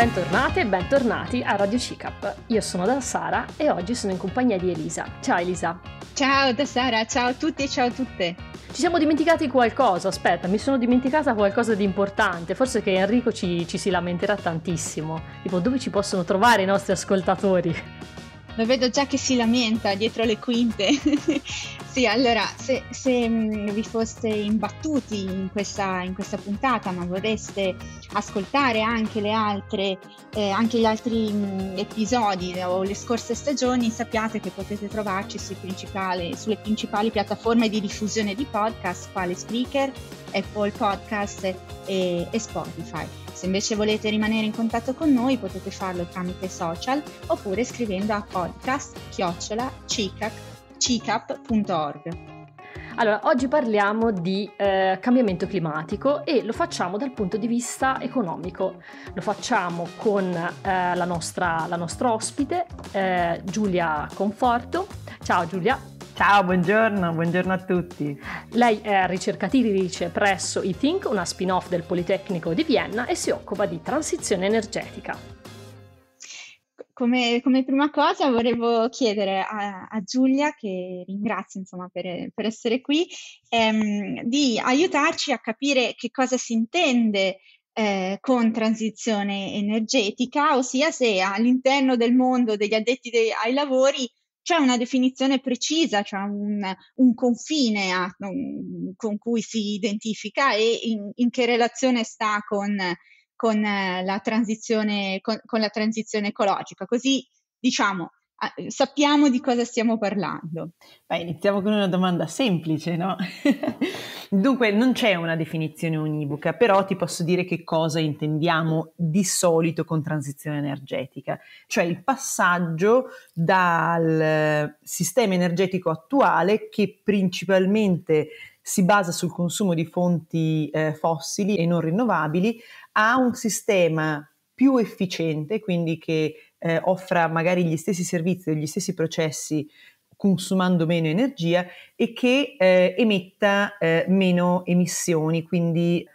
Bentornate e bentornati a Radio CICAP. Io sono da Sara e oggi sono in compagnia di Elisa. Ciao Elisa. Ciao da Sara, ciao a tutti e ciao a tutte. Ci siamo dimenticati qualcosa, aspetta, mi sono dimenticata qualcosa di importante, forse che Enrico ci, ci si lamenterà tantissimo. Tipo, dove ci possono trovare i nostri ascoltatori? lo vedo già che si lamenta dietro le quinte. sì, allora, se, se mm, vi foste imbattuti in questa, in questa, puntata, ma vorreste ascoltare anche le altre, eh, anche gli altri mh, mm, episodi o le scorse stagioni, sappiate che potete trovarci sui principali, sulle principali piattaforme di diffusione di podcast, quale Spreaker, Apple Podcast e, e Spotify. Se invece volete rimanere in contatto con noi potete farlo tramite social oppure scrivendo a podcast-cicap.org. Allora, oggi parliamo di eh, cambiamento climatico e lo facciamo dal punto di vista economico. Lo facciamo con eh, la, nostra, la, nostra, ospite, eh, Giulia Conforto. Ciao Giulia. Ciao, buongiorno, buongiorno a tutti. Lei è ricercatrice presso eThink, una spin-off del Politecnico di Vienna e si occupa di transizione energetica. Come, come prima cosa volevo chiedere a, a Giulia, che ringrazio insomma, per, per, essere qui, ehm, di aiutarci a capire che cosa si intende eh, con transizione energetica, ossia se all'interno del mondo degli addetti dei, ai lavori c'è una definizione precisa, c'è un, un, confine a, un, con cui si identifica e in, in che relazione sta con, con, eh, la con, la transizione, ecologica. Così diciamo Ah, sappiamo di cosa stiamo parlando. Beh, iniziamo con una domanda semplice, no? Dunque, non c'è una definizione univoca, però ti posso dire che cosa intendiamo di solito con transizione energetica, cioè il passaggio dal eh, sistema energetico attuale che principalmente si basa sul consumo di fonti eh, fossili e non rinnovabili a un sistema più efficiente, quindi che eh, offra magari gli stessi servizi o gli stessi processi consumando meno energia e che eh, emetta eh, meno emissioni, quindi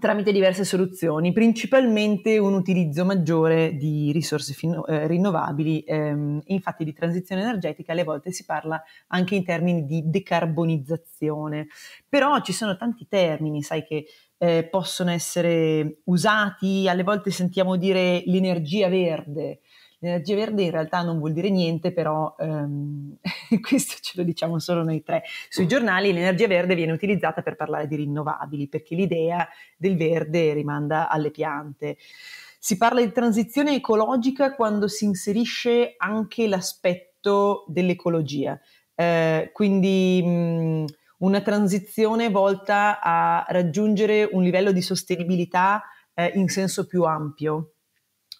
tramite diverse soluzioni, principalmente un utilizzo maggiore di risorse fin- eh, rinnovabili. Ehm, infatti di transizione energetica alle volte si parla anche in termini di decarbonizzazione, però ci sono tanti termini, sai che eh, possono essere usati, alle volte sentiamo dire l'energia verde. L'energia verde in realtà non vuol dire niente, però ehm, questo ce lo diciamo solo noi tre. Sui giornali l'energia verde viene utilizzata per parlare di rinnovabili, perché l'idea del verde rimanda alle piante. Si parla di transizione ecologica quando si inserisce anche l'aspetto dell'ecologia. Eh, quindi mh, una transizione volta a raggiungere un livello di sostenibilità eh, in senso più ampio,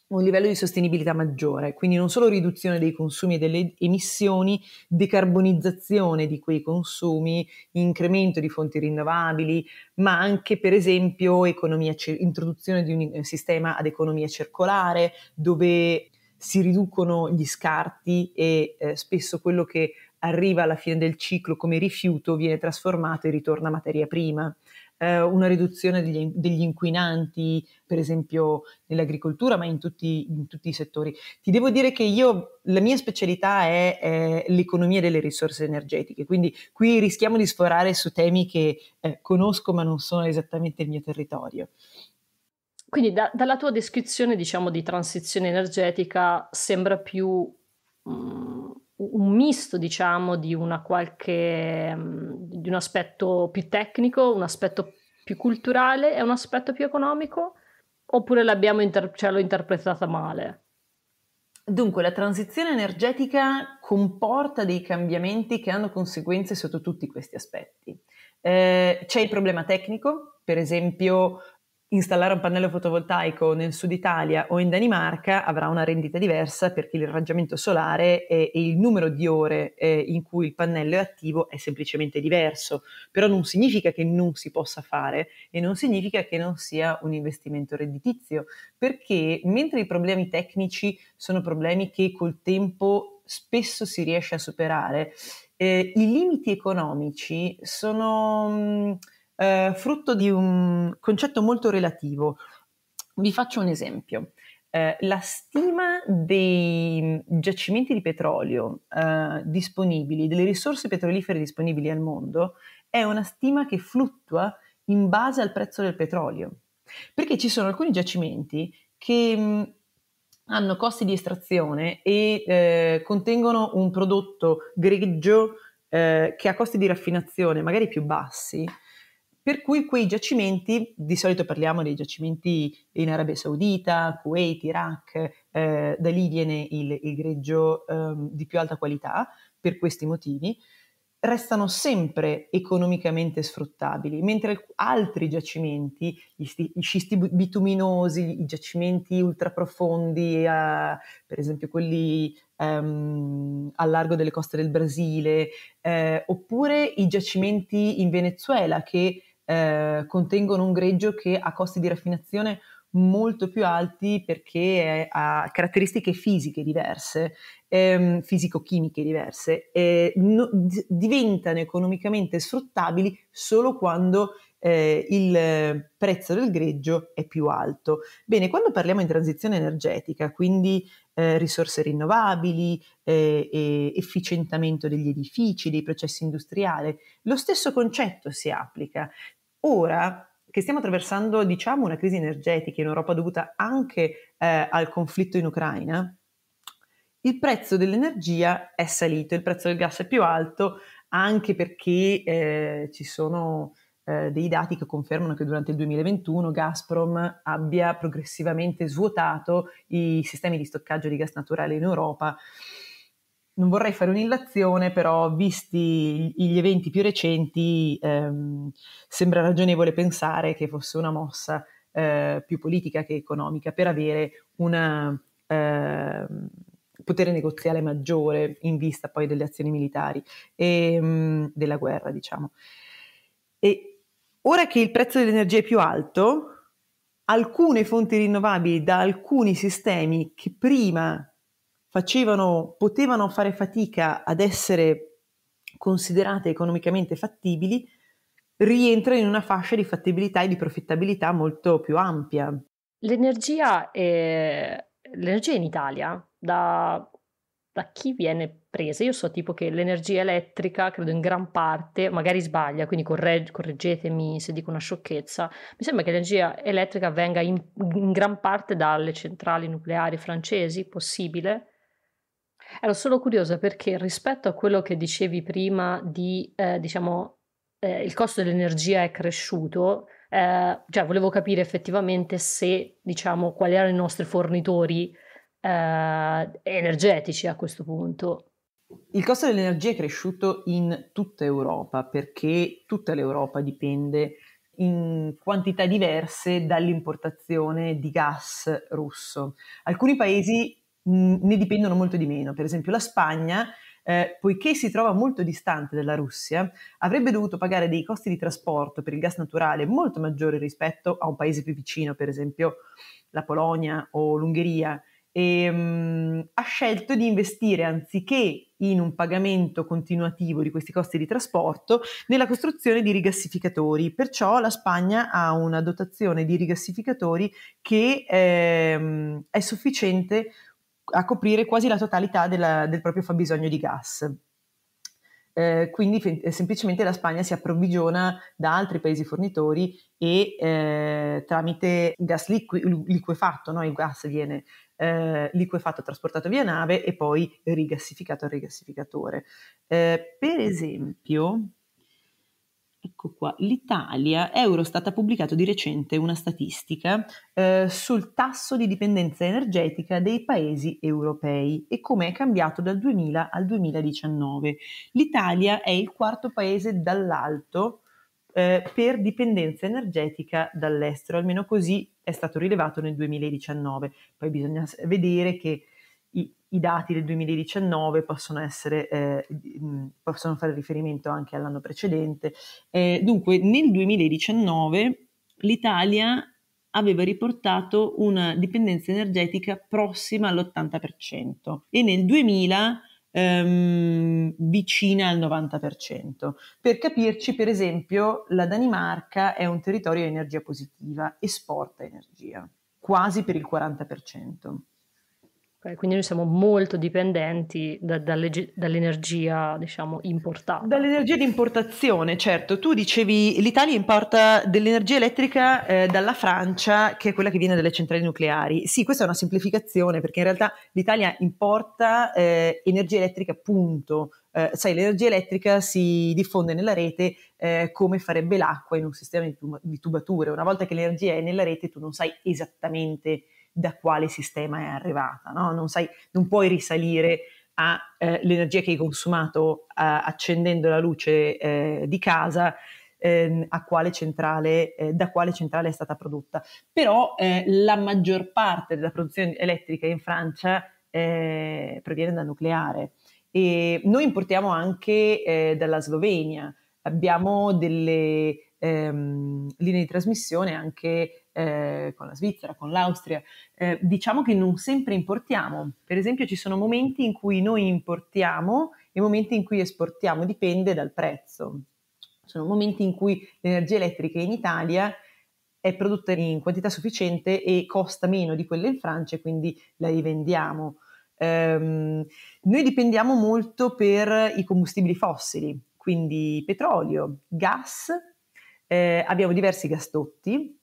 un livello di sostenibilità maggiore, quindi non solo riduzione dei consumi e delle emissioni, decarbonizzazione di quei consumi, incremento di fonti rinnovabili, ma anche per esempio cer- introduzione di un eh, sistema ad economia circolare dove si riducono gli scarti e eh, spesso quello che arriva alla fine del ciclo come rifiuto, viene trasformato e ritorna materia prima. Eh, una riduzione degli, degli, inquinanti, per esempio nell'agricoltura, ma in tutti, in tutti, i settori. Ti devo dire che io, la mia specialità è, è, l'economia delle risorse energetiche, quindi qui rischiamo di sforare su temi che eh, conosco ma non sono esattamente il mio territorio. Quindi da, dalla tua descrizione, diciamo, di transizione energetica sembra più... Mh mm, un misto, diciamo, di una qualche mm, di un aspetto più tecnico, un aspetto più culturale e un aspetto più economico, oppure l'abbiamo inter- cioè l'ho interpretata male? Dunque, la transizione energetica comporta dei cambiamenti che hanno conseguenze sotto tutti questi aspetti. Eh, c'è il problema tecnico, per esempio installare un pannello fotovoltaico nel sud Italia o in Danimarca avrà una rendita diversa perché il raggiamento solare e, il numero di ore eh, in cui il pannello è attivo è semplicemente diverso, però non significa che non si possa fare e non significa che non sia un investimento redditizio, perché mentre i problemi tecnici sono problemi che col tempo spesso si riesce a superare, eh, i limiti economici sono... Mh, mm, eh, frutto di un concetto molto relativo. Vi faccio un esempio. Eh, la stima dei giacimenti di petrolio eh, disponibili, delle risorse petrolifere disponibili al mondo, è una stima che fluttua in base al prezzo del petrolio. Perché ci sono alcuni giacimenti che mh, mm, hanno costi di estrazione e eh, contengono un prodotto greggio eh, che ha costi di raffinazione magari più bassi per cui quei giacimenti, di solito parliamo dei giacimenti in Arabia Saudita, Kuwait, Iraq, eh, da lì viene il, il greggio eh, di più alta qualità per questi motivi, restano sempre economicamente sfruttabili, mentre altri giacimenti, gli, scisti bituminosi, i giacimenti ultraprofondi, eh, per esempio quelli ehm, al largo delle coste del Brasile, eh, oppure i giacimenti in Venezuela che eh, contengono un greggio che ha costi di raffinazione molto più alti perché ha caratteristiche fisiche diverse, ehm, fisico-chimiche diverse, eh, no, d- diventano economicamente sfruttabili solo quando eh, il prezzo del greggio è più alto. Bene, quando parliamo di transizione energetica, quindi eh, risorse rinnovabili, eh, efficientamento degli edifici, dei processi industriali, lo stesso concetto si applica, Ora che stiamo attraversando, diciamo, una crisi energetica in Europa dovuta anche eh, al conflitto in Ucraina, il prezzo dell'energia è salito, il prezzo del gas è più alto anche perché eh, ci sono eh, dei dati che confermano che durante il 2021 Gazprom abbia progressivamente svuotato i sistemi di stoccaggio di gas naturale in Europa non vorrei fare un'illazione, però visti gli eventi più recenti ehm, sembra ragionevole pensare che fosse una mossa eh, più politica che economica per avere un eh, potere negoziale maggiore in vista poi delle azioni militari e ehm, mh, della guerra, diciamo. E ora che il prezzo dell'energia è più alto, alcune fonti rinnovabili da alcuni sistemi che prima facevano, potevano fare fatica ad essere considerate economicamente fattibili, rientra in una fascia di fattibilità e di profittabilità molto più ampia. L'energia, è... L'energia in Italia da... da chi viene presa? Io so tipo che l'energia elettrica, credo in gran parte, magari sbaglia, quindi corregg- correggetemi se dico una sciocchezza, mi sembra che l'energia elettrica venga in, in gran parte dalle centrali nucleari francesi, possibile? Ero solo curiosa perché rispetto a quello che dicevi prima di, eh, diciamo, eh, il costo dell'energia è cresciuto, eh, cioè volevo capire effettivamente se, diciamo, quali erano i nostri fornitori eh, energetici a questo punto. Il costo dell'energia è cresciuto in tutta Europa perché tutta l'Europa dipende in quantità diverse dall'importazione di gas russo. Alcuni paesi ne dipendono molto di meno. Per esempio la Spagna, eh, poiché si trova molto distante dalla Russia, avrebbe dovuto pagare dei costi di trasporto per il gas naturale molto maggiori rispetto a un paese più vicino, per esempio la Polonia o l'Ungheria. E, ehm, mh, ha scelto di investire anziché in un pagamento continuativo di questi costi di trasporto nella costruzione di rigassificatori. Perciò la Spagna ha una dotazione di rigassificatori che ehm, è sufficiente a coprire quasi la totalità della, del proprio fabbisogno di gas. Eh, quindi fe- eh, semplicemente la Spagna si approvvigiona da altri paesi fornitori e eh, tramite gas liqu- liquefatto, no? il gas viene eh, liquefatto, trasportato via nave e poi rigassificato al rigassificatore. Eh, per esempio, Ecco qua, l'Italia, Eurostat ha pubblicato di recente una statistica eh, sul tasso di dipendenza energetica dei paesi europei e come è cambiato dal 2000 al 2019. L'Italia è il quarto paese dall'alto eh, per dipendenza energetica dall'estero, almeno così è stato rilevato nel 2019. Poi bisogna vedere che i dati del 2019 possono, essere, eh, possono fare riferimento anche all'anno precedente. Eh, dunque, nel 2019 l'Italia aveva riportato una dipendenza energetica prossima all'80% e nel 2000 ehm, vicina al 90%. Per capirci, per esempio, la Danimarca è un territorio di energia positiva, esporta energia, quasi per il 40%. Quindi noi siamo molto dipendenti da, dalle, dall'energia, diciamo, importata. Dall'energia di importazione, certo. Tu dicevi l'Italia importa dell'energia elettrica eh, dalla Francia, che è quella che viene dalle centrali nucleari. Sì, questa è una semplificazione, perché in realtà l'Italia importa eh, energia elettrica, punto. Eh, sai, l'energia elettrica si diffonde nella rete eh, come farebbe l'acqua in un sistema di, tu- di, tubature. Una volta che l'energia è nella rete, tu non sai esattamente da quale sistema è arrivata, no? non, sai, non puoi risalire all'energia eh, che hai consumato eh, accendendo la luce eh, di casa ehm, a quale centrale, eh, da quale centrale è stata prodotta. Però eh, la maggior parte della produzione elettrica in Francia eh, proviene dal nucleare. E noi importiamo anche dalla Slovenia, abbiamo delle ehm, linee di trasmissione anche eh, con la Svizzera, con l'Austria, eh, diciamo che non sempre importiamo. Per esempio ci sono momenti in cui noi importiamo e momenti in cui esportiamo, dipende dal prezzo. Sono momenti in cui l'energia elettrica in Italia è prodotta in quantità sufficiente e costa meno di quella in Francia, quindi la rivendiamo. Um, noi dipendiamo molto per i combustibili fossili, quindi petrolio, gas, eh, abbiamo diversi gasdotti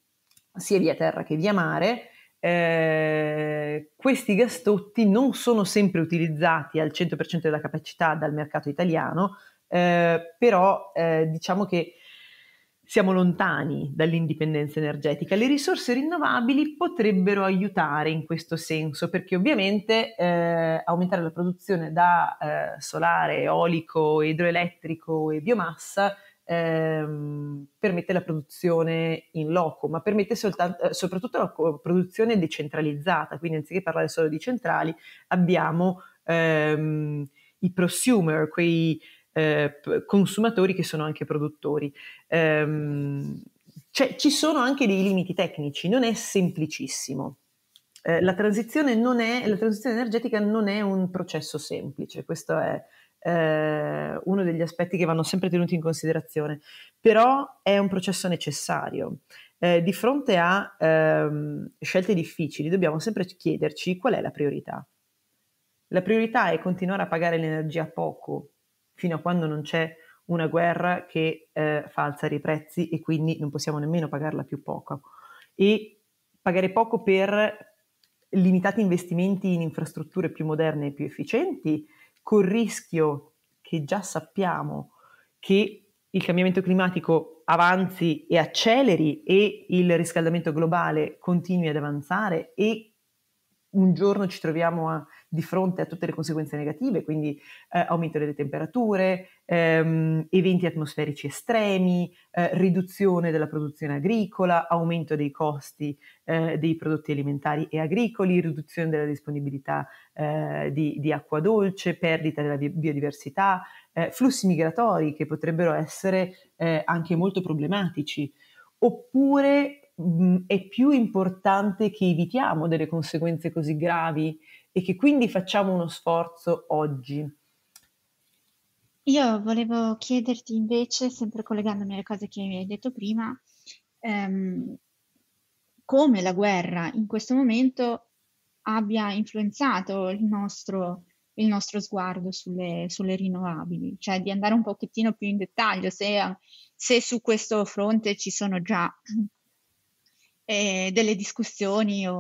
sia via terra che via mare, eh, questi gasdotti non sono sempre utilizzati al 100% della capacità dal mercato italiano, eh, però eh, diciamo che siamo lontani dall'indipendenza energetica. Le risorse rinnovabili potrebbero aiutare in questo senso, perché ovviamente eh, aumentare la produzione da eh, solare, eolico, idroelettrico e biomassa ehm, permette la produzione in loco, ma permette soltanto, eh, soprattutto la produzione decentralizzata, quindi anziché parlare solo di centrali abbiamo ehm, i prosumer, quei eh, consumatori che sono anche produttori. Ehm, cioè, ci sono anche dei limiti tecnici, non è semplicissimo. Eh, la, transizione non è, la transizione energetica non è un processo semplice, questo è, eh, uno degli aspetti che vanno sempre tenuti in considerazione, però è un processo necessario. Eh, di fronte a ehm, scelte difficili dobbiamo sempre chiederci qual è la priorità. La priorità è continuare a pagare l'energia poco, fino a quando non c'è una guerra che eh, fa alzare i prezzi e quindi non possiamo nemmeno pagarla più poco. E pagare poco per limitati investimenti in infrastrutture più moderne e più efficienti, col rischio che già sappiamo che il cambiamento climatico avanzi e acceleri e il riscaldamento globale continui ad avanzare e un giorno ci troviamo a, di fronte a tutte le conseguenze negative, quindi eh, aumento delle temperature, ehm, eventi atmosferici estremi, eh, riduzione della produzione agricola, aumento dei costi eh, dei prodotti alimentari e agricoli, riduzione della disponibilità eh, di, di, acqua dolce, perdita della biodiversità, eh, flussi migratori che potrebbero essere eh, anche molto problematici, oppure mh, mm, è più importante che evitiamo delle conseguenze così gravi e che quindi facciamo uno sforzo oggi io volevo chiederti invece, sempre collegandomi alle cose che mi hai detto prima, ehm, come la guerra in questo momento abbia influenzato il nostro, il nostro sguardo sulle, sulle, rinnovabili, cioè di andare un pochettino più in dettaglio se, se su questo fronte ci sono già eh, delle discussioni o,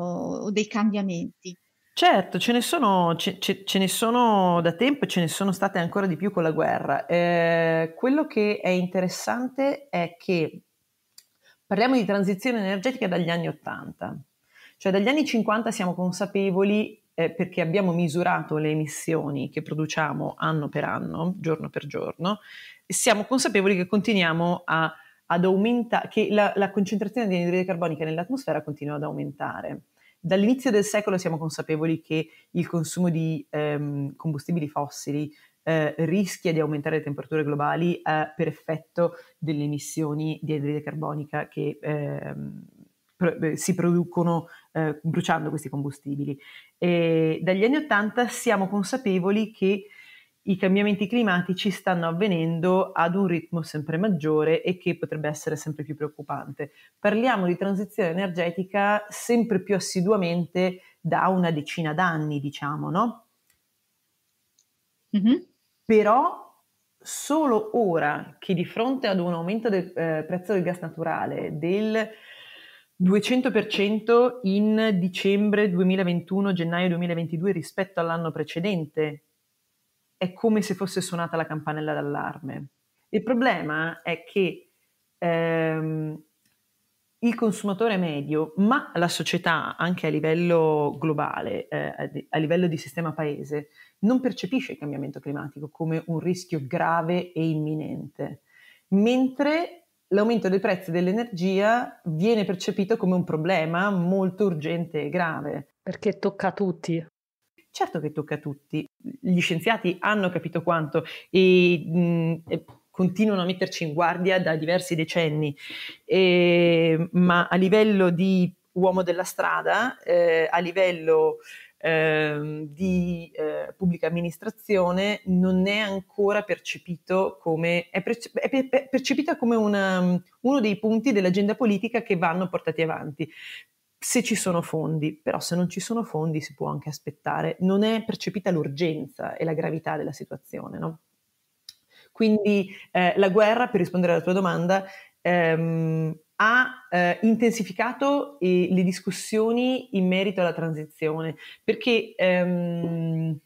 o dei cambiamenti. Certo, ce ne, sono, ce, ce, ce ne sono da tempo e ce ne sono state ancora di più con la guerra. Eh, quello che è interessante è che parliamo di transizione energetica dagli anni 80, cioè dagli anni 50 siamo consapevoli eh, perché abbiamo misurato le emissioni che produciamo anno per anno, giorno per giorno, e siamo consapevoli che continuiamo a, ad aumentare, che la, la concentrazione di anidride carbonica nell'atmosfera continua ad aumentare. Dall'inizio del secolo siamo consapevoli che il consumo di ehm, combustibili fossili eh, rischia di aumentare le temperature globali eh, per effetto delle emissioni di anidride carbonica che ehm, pro- eh, si producono eh, bruciando questi combustibili. E dagli anni Ottanta siamo consapevoli che i cambiamenti climatici stanno avvenendo ad un ritmo sempre maggiore e che potrebbe essere sempre più preoccupante. Parliamo di transizione energetica sempre più assiduamente da una decina d'anni, diciamo, no? Mm-hmm. Però solo ora che di fronte ad un aumento del eh, prezzo del gas naturale del 200% in dicembre 2021, gennaio 2022 rispetto all'anno precedente, è come se fosse suonata la campanella d'allarme. Il problema è che ehm, il consumatore medio, ma la società anche a livello globale, eh, a livello di sistema paese, non percepisce il cambiamento climatico come un rischio grave e imminente, mentre l'aumento dei prezzi dell'energia viene percepito come un problema molto urgente e grave. Perché tocca a tutti. Certo che tocca a tutti, gli scienziati hanno capito quanto e, mh, mm, e continuano a metterci in guardia da diversi decenni, e, ehm, ma a livello di uomo della strada, eh, a livello eh, di eh, pubblica amministrazione non è ancora percepito come, è, perce- è, percepita come una, mm, uno dei punti dell'agenda politica che vanno portati avanti se ci sono fondi, però se non ci sono fondi si può anche aspettare, non è percepita l'urgenza e la gravità della situazione. No? Quindi eh, la guerra, per rispondere alla tua domanda, ehm, ha eh, intensificato eh, le discussioni in merito alla transizione, perché ehm,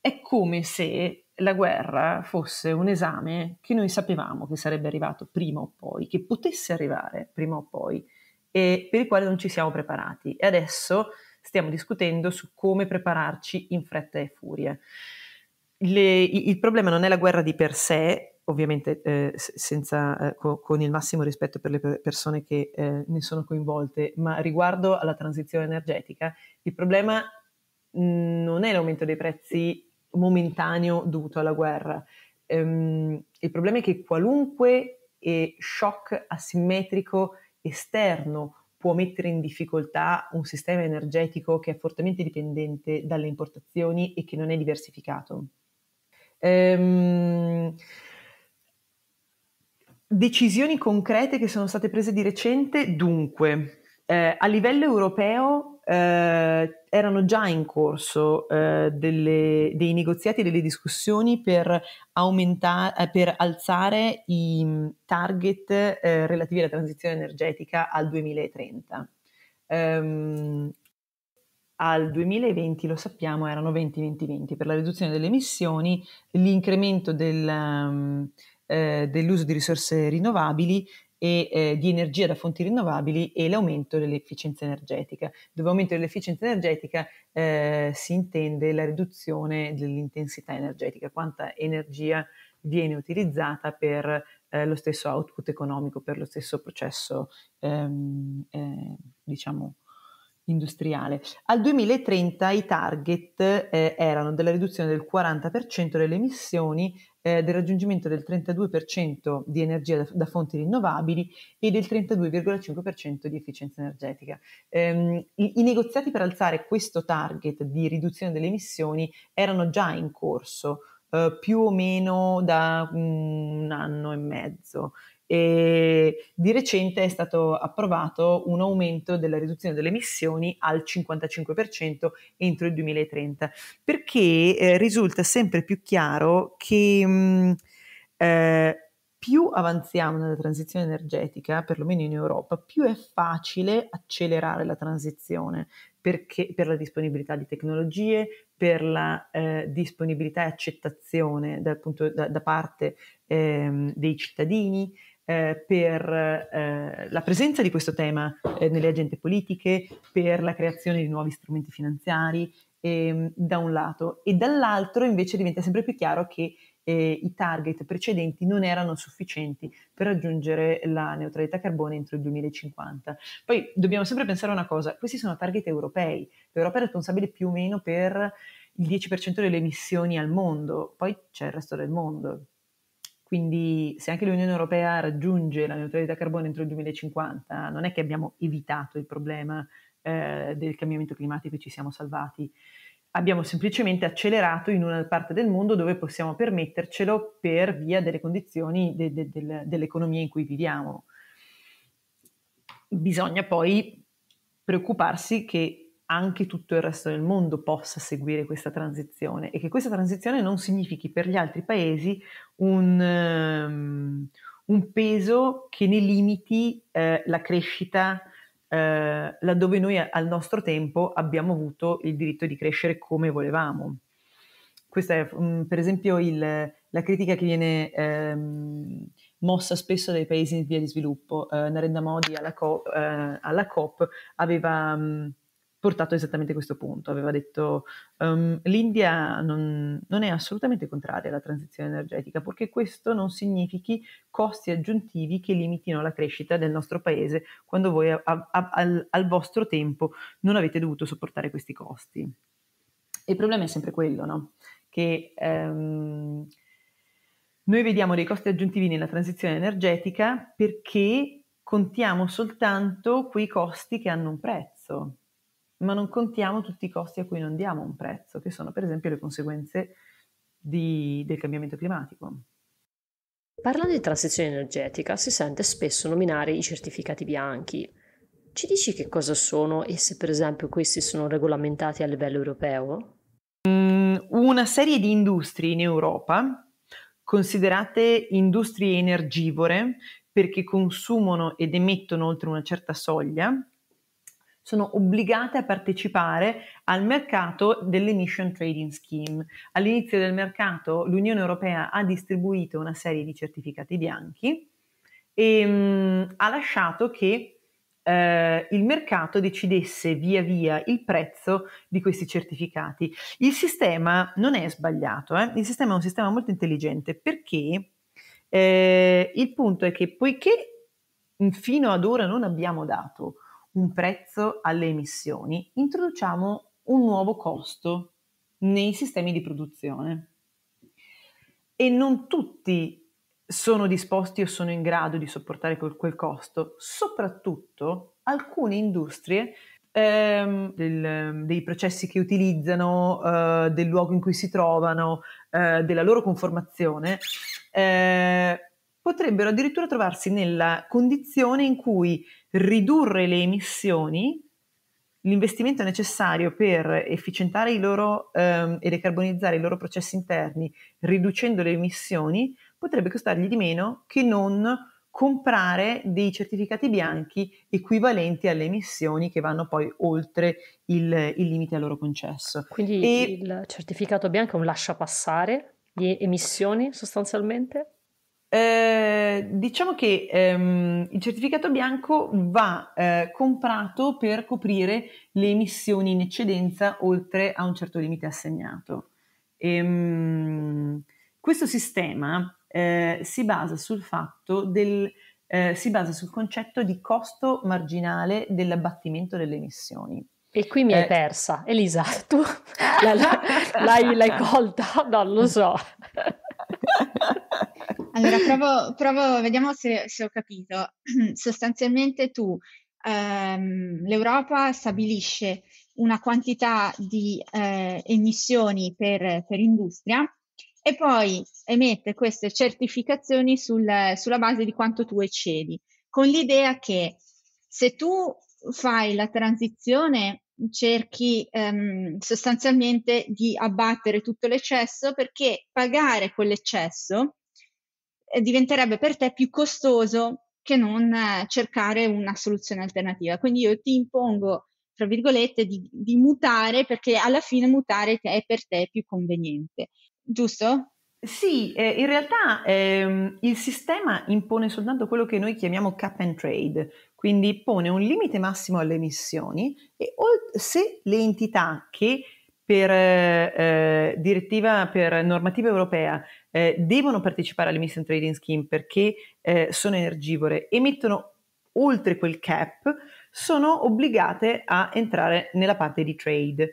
è come se la guerra fosse un esame che noi sapevamo che sarebbe arrivato prima o poi, che potesse arrivare prima o poi, e per i quali non ci siamo preparati. E adesso stiamo discutendo su come prepararci in fretta e furia. Le, il problema non è la guerra di per sé, ovviamente eh, senza, eh, co- con il massimo rispetto per le persone che eh, ne sono coinvolte, ma riguardo alla transizione energetica, il problema mm, non è l'aumento dei prezzi momentaneo dovuto alla guerra. Ehm, il problema è che qualunque eh, shock asimmetrico esterno può mettere in difficoltà un sistema energetico che è fortemente dipendente dalle importazioni e che non è diversificato. Ehm, decisioni concrete che sono state prese di recente, dunque, eh, a livello europeo eh, erano già in corso eh, delle, dei negoziati e delle discussioni per, aumentare, eh, per alzare i mm, target eh, relativi alla transizione energetica al 2030. Um, ehm, al 2020, lo sappiamo, erano 20-20-20 per la riduzione delle emissioni, l'incremento del, um, dell'uso di risorse rinnovabili e, eh, di energia da fonti rinnovabili e l'aumento dell'efficienza energetica, dove aumento dell'efficienza energetica eh, si intende la riduzione dell'intensità energetica, quanta energia viene utilizzata per eh, lo stesso output economico, per lo stesso processo, ehm, eh, diciamo, industriale. Al 2030 i target eh, erano della riduzione del 40% delle emissioni eh, del raggiungimento del 32% di energia da, da, fonti rinnovabili e del 32,5% di efficienza energetica. Ehm, i, i, negoziati per alzare questo target di riduzione delle emissioni erano già in corso eh, più o meno da un anno e mezzo e di recente è stato approvato un aumento della riduzione delle emissioni al 55% entro il 2030, perché eh, risulta sempre più chiaro che mh, mm, eh, più avanziamo nella transizione energetica, perlomeno in Europa, più è facile accelerare la transizione perché, per la disponibilità di tecnologie, per la eh, disponibilità e accettazione punto, da, da, parte ehm, dei cittadini, eh, per eh, la presenza di questo tema eh, nelle agende politiche, per la creazione di nuovi strumenti finanziari, ehm, da un lato, e dall'altro invece diventa sempre più chiaro che eh, i target precedenti non erano sufficienti per raggiungere la neutralità carbone entro il 2050. Poi dobbiamo sempre pensare a una cosa, questi sono target europei, l'Europa è responsabile più o meno per il 10% delle emissioni al mondo, poi c'è il resto del mondo, quindi se anche l'Unione Europea raggiunge la neutralità carbone entro il 2050, non è che abbiamo evitato il problema eh, del cambiamento climatico e ci siamo salvati. Abbiamo semplicemente accelerato in una parte del mondo dove possiamo permettercelo per via delle condizioni de- de- de- dell'economia in cui viviamo. Bisogna poi preoccuparsi che anche tutto il resto del mondo possa seguire questa transizione e che questa transizione non significhi per gli altri paesi un, um, un peso che ne limiti eh, la crescita eh, laddove noi al nostro tempo abbiamo avuto il diritto di crescere come volevamo. Questa è um, per esempio il, la critica che viene ehm, mossa spesso dai paesi in via di sviluppo. Eh, Narendra Modi alla, co- eh, alla COP aveva... Um, portato esattamente a questo punto. Aveva detto um, l'India non, non, è assolutamente contraria alla transizione energetica, perché questo non significhi costi aggiuntivi che limitino la crescita del nostro paese quando voi a, a, a, al, al vostro tempo non avete dovuto sopportare questi costi. il problema è sempre quello, no? Che um, noi vediamo dei costi aggiuntivi nella transizione energetica perché contiamo soltanto quei costi che hanno un prezzo ma non contiamo tutti i costi a cui non diamo un prezzo, che sono per esempio le conseguenze di, del cambiamento climatico. Parlando di transizione energetica si sente spesso nominare i certificati bianchi. Ci dici che cosa sono e se per esempio questi sono regolamentati a livello europeo? Mm, una serie di industrie in Europa considerate industrie energivore perché consumano ed emettono oltre una certa soglia sono obbligate a partecipare al mercato dell'Emission Trading Scheme. All'inizio del mercato l'Unione Europea ha distribuito una serie di certificati bianchi e ehm, mh, ha lasciato che eh, il mercato decidesse via via il prezzo di questi certificati. Il sistema non è sbagliato, eh? il sistema è un sistema molto intelligente perché eh, il punto è che poiché fino ad ora non abbiamo dato un prezzo alle emissioni, introduciamo un nuovo costo nei sistemi di produzione. E non tutti sono disposti o sono in grado di sopportare quel, quel costo, soprattutto alcune industrie ehm, del, dei processi che utilizzano, eh, del luogo in cui si trovano, eh, della loro conformazione, eh, potrebbero addirittura trovarsi nella condizione in cui ridurre le emissioni, l'investimento necessario per efficientare i loro ehm, e decarbonizzare i loro processi interni, riducendo le emissioni, potrebbe costargli di meno che non comprare dei certificati bianchi equivalenti alle emissioni che vanno poi oltre il, il limite a loro concesso. Quindi e... il certificato bianco è un lasciapassare di emissioni sostanzialmente? Eh, diciamo che ehm, il certificato bianco va eh, comprato per coprire le emissioni in eccedenza oltre a un certo limite assegnato. Ehm, questo sistema eh, si, basa sul fatto del, eh, si basa sul concetto di costo marginale dell'abbattimento delle emissioni. E qui mi eh. hai persa. Elisa, tu la, la, l'hai, l'hai, colta? Non lo so. Allora, provo, provo vediamo se, se, ho capito. Sostanzialmente tu, ehm, l'Europa stabilisce una quantità di eh, emissioni per, per, industria e poi emette queste certificazioni sul, sulla base di quanto tu eccedi, con l'idea che se tu fai la transizione, cerchi ehm, sostanzialmente di abbattere tutto l'eccesso perché pagare quell'eccesso eh, diventerebbe per te più costoso che non eh, cercare una soluzione alternativa. Quindi io ti impongo, tra virgolette, di, di mutare perché alla fine mutare è per te più conveniente. Giusto? Sì, eh, in realtà ehm, il sistema impone soltanto quello che noi chiamiamo cap and trade, quindi pone un limite massimo alle emissioni e se le entità che per eh, direttiva, per normativa europea, eh, devono partecipare all'emission trading scheme perché eh, sono energivore, emettono oltre quel cap, sono obbligate a entrare nella parte di trade.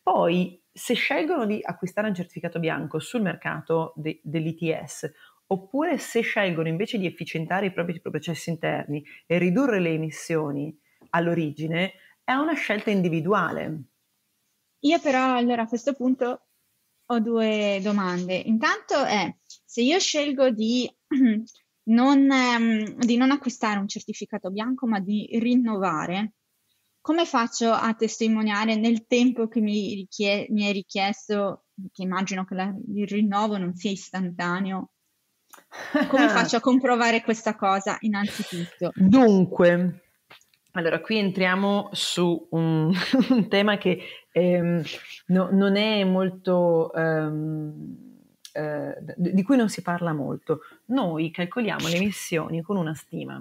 Poi, se scelgono di acquistare un certificato bianco sul mercato de- dell'ITS Oppure se scelgono invece di efficientare i propri processi interni e ridurre le emissioni all'origine, è una scelta individuale. Io però allora a questo punto ho due domande. Intanto è se io scelgo di non, ehm, di non acquistare un certificato bianco ma di rinnovare, come faccio a testimoniare nel tempo che mi, richie- mi è richiesto, che immagino che la, il rinnovo non sia istantaneo, come ah. faccio a comprovare questa cosa innanzitutto? Dunque, allora qui entriamo su un, un tema che ehm, no, non è molto... Ehm, eh, di cui non si parla molto. Noi calcoliamo le emissioni con una stima.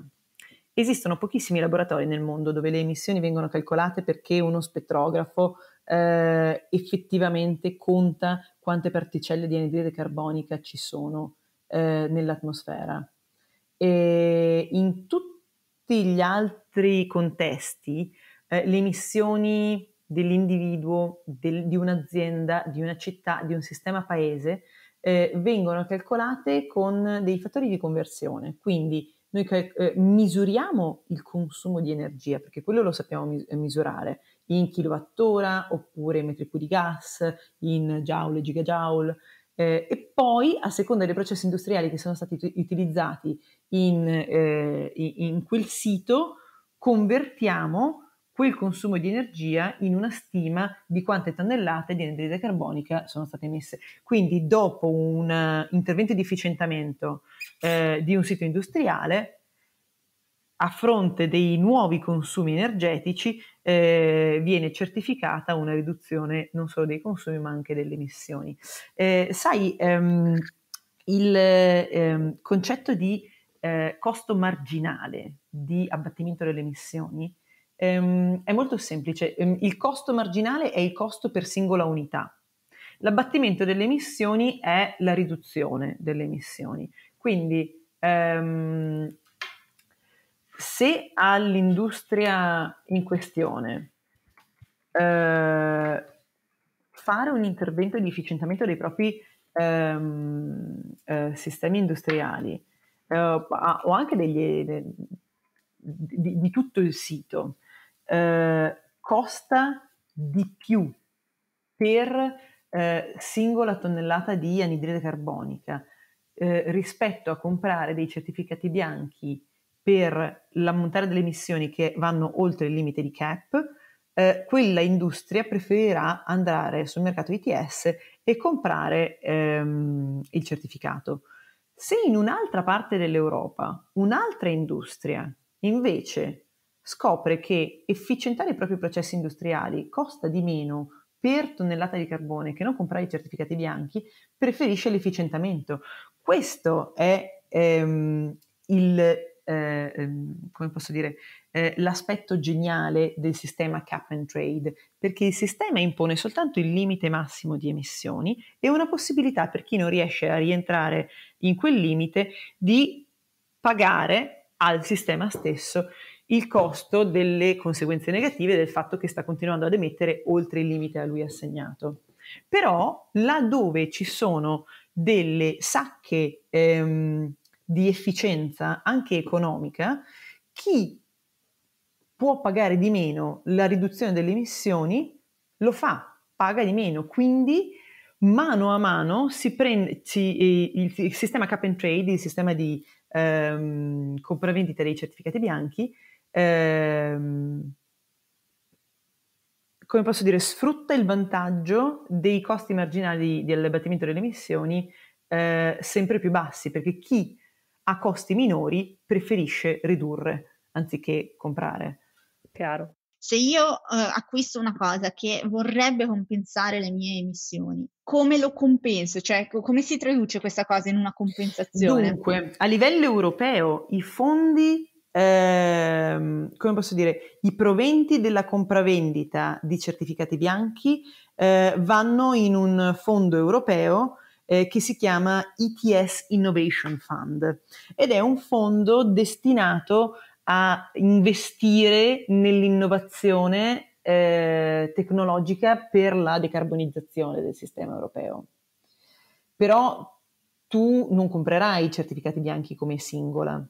Esistono pochissimi laboratori nel mondo dove le emissioni vengono calcolate perché uno spettrografo eh, effettivamente conta quante particelle di anidride carbonica ci sono eh, nell'atmosfera. E in tutti gli altri contesti eh, le emissioni dell'individuo, del, di un'azienda, di una città, di un sistema paese eh, vengono calcolate con dei fattori di conversione. Quindi noi cal- eh, misuriamo il consumo di energia, perché quello lo sappiamo mis- misurare in kilowattora oppure metri cubi di gas, in joule, gigajoule, eh, e poi, a seconda dei processi industriali che sono stati t- utilizzati in, eh, in, quel sito, convertiamo quel consumo di energia in una stima di quante tonnellate di anidride carbonica sono state emesse. Quindi, dopo un intervento di efficientamento eh, di un sito industriale, a fronte dei nuovi consumi energetici, eh, viene certificata una riduzione non solo dei consumi ma anche delle emissioni. Eh, sai, ehm, il ehm, concetto di eh, costo marginale di abbattimento delle emissioni ehm, è molto semplice. Ehm, il costo marginale è il costo per singola unità. L'abbattimento delle emissioni è la riduzione delle emissioni. Quindi ehm, se all'industria in questione eh, fare un intervento di efficientamento dei propri ehm, eh, sistemi industriali eh, o anche degli, de, di, di, tutto il sito eh, costa di più per eh, singola tonnellata di anidride carbonica eh, rispetto a comprare dei certificati bianchi per l'ammontare delle emissioni che vanno oltre il limite di cap, eh, quella industria preferirà andare sul mercato ITS e comprare ehm, il certificato. Se in un'altra parte dell'Europa un'altra industria invece scopre che efficientare i propri processi industriali costa di meno per tonnellata di carbone che non comprare i certificati bianchi, preferisce l'efficientamento. Questo è ehm, il, eh, ehm, come posso dire, eh, l'aspetto geniale del sistema cap and trade, perché il sistema impone soltanto il limite massimo di emissioni e una possibilità per chi non riesce a rientrare in quel limite di pagare al sistema stesso il costo delle conseguenze negative del fatto che sta continuando ad emettere oltre il limite a lui assegnato. Però laddove ci sono delle sacche ehm, di efficienza anche economica, chi può pagare di meno la riduzione delle emissioni lo fa, paga di meno, quindi mano a mano si prende, si, il, il, sistema cap and trade, il sistema di ehm, compravendita dei certificati bianchi, ehm, come posso dire, sfrutta il vantaggio dei costi marginali dell'abbattimento delle emissioni eh, sempre più bassi, perché chi a costi minori preferisce ridurre anziché comprare. Chiaro. Se io eh, acquisto una cosa che vorrebbe compensare le mie emissioni, come lo compenso? Cioè, come si traduce questa cosa in una compensazione? Dunque, a livello europeo i fondi, ehm, come posso dire, i proventi della compravendita di certificati bianchi eh, vanno in un fondo europeo eh, che si chiama ETS Innovation Fund ed è un fondo destinato a investire nell'innovazione eh, tecnologica per la decarbonizzazione del sistema europeo. Però tu non comprerai i certificati bianchi come singola,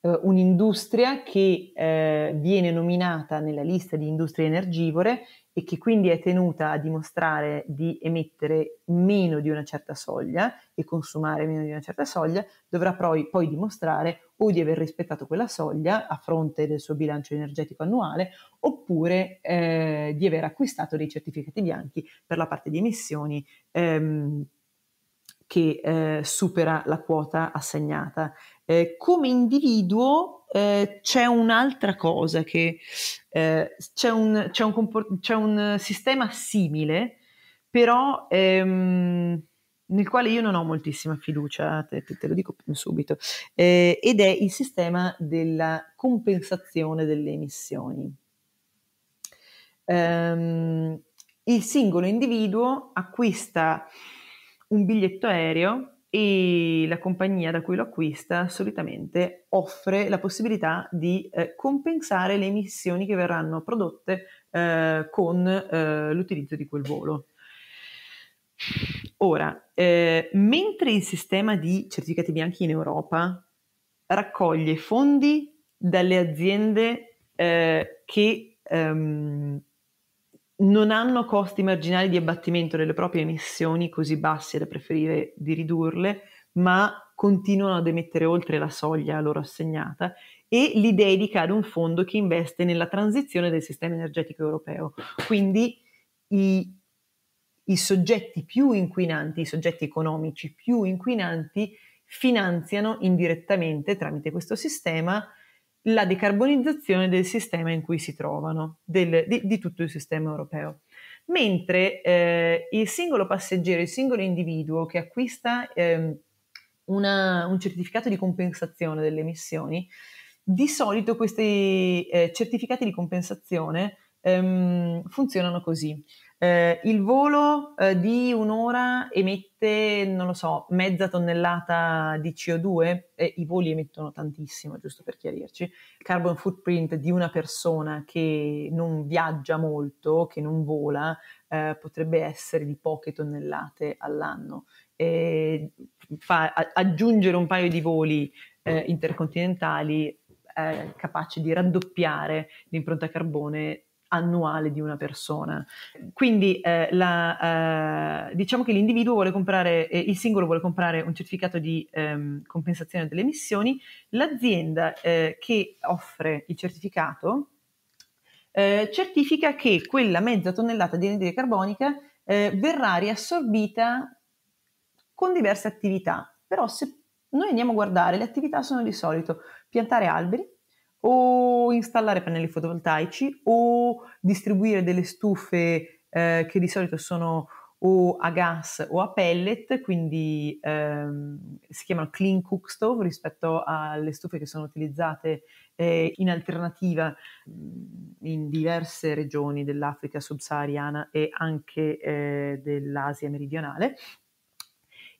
eh, un'industria che eh, viene nominata nella lista di industrie energivore e che quindi è tenuta a dimostrare di emettere meno di una certa soglia e consumare meno di una certa soglia, dovrà poi, poi dimostrare o di aver rispettato quella soglia a fronte del suo bilancio energetico annuale oppure eh, di aver acquistato dei certificati bianchi per la parte di emissioni ehm, che eh, supera la quota assegnata eh, come individuo eh, c'è un'altra cosa che eh, c'è, un, c'è, un comport- c'è, un, sistema simile, però ehm, nel quale io non ho moltissima fiducia, te, te lo dico subito, eh, ed è il sistema della compensazione delle emissioni. Um, il singolo individuo acquista un biglietto aereo e la compagnia da cui lo acquista solitamente offre la possibilità di eh, compensare le emissioni che verranno prodotte eh, con eh, l'utilizzo di quel volo. Ora, eh, mentre il sistema di certificati bianchi in Europa raccoglie fondi dalle aziende eh, che ehm, non hanno costi marginali di abbattimento delle proprie emissioni così bassi da preferire di ridurle, ma continuano ad emettere oltre la soglia loro assegnata e li dedica ad un fondo che investe nella transizione del sistema energetico europeo. Quindi i, i soggetti più inquinanti, i soggetti economici più inquinanti, finanziano indirettamente tramite questo sistema la decarbonizzazione del sistema in cui si trovano, del, di, di, tutto il sistema europeo. Mentre eh, il singolo passeggero, il singolo individuo che acquista eh, una, un certificato di compensazione delle emissioni, di solito questi eh, certificati di compensazione ehm, funzionano così. Eh, il volo eh, di un'ora emette, non lo so, mezza tonnellata di CO2, eh, i voli emettono tantissimo, giusto per chiarirci. Il carbon footprint di una persona che non viaggia molto, che non vola, eh, potrebbe essere di poche tonnellate all'anno. Fa, a, aggiungere un paio di voli eh, intercontinentali capace di raddoppiare l'impronta carbone annuale di una persona. Quindi eh, la, eh, diciamo che l'individuo vuole comprare, eh, il singolo vuole comprare un certificato di ehm, compensazione delle emissioni, l'azienda eh, che offre il certificato eh, certifica che quella mezza tonnellata di anidride carbonica eh, verrà riassorbita con diverse attività, però se noi andiamo a guardare le attività sono di solito piantare alberi, o installare pannelli fotovoltaici o distribuire delle stufe eh, che di solito sono o a gas o a pellet, quindi ehm, si chiamano clean cook stove rispetto alle stufe che sono utilizzate eh, in alternativa mm, in diverse regioni dell'Africa subsahariana e anche eh, dell'Asia meridionale.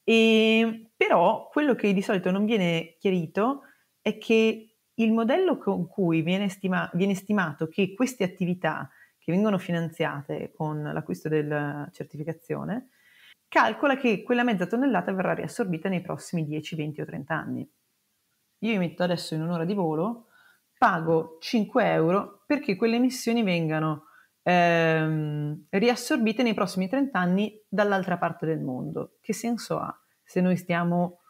E, però quello che di solito non viene chiarito è che il modello con cui viene, stima, viene stimato che queste attività che vengono finanziate con l'acquisto della certificazione calcola che quella mezza tonnellata verrà riassorbita nei prossimi 10, 20 o 30 anni. Io mi metto adesso in un'ora di volo, pago 5 euro perché quelle emissioni vengano ehm, riassorbite nei prossimi 30 anni dall'altra parte del mondo. Che senso ha se noi stiamo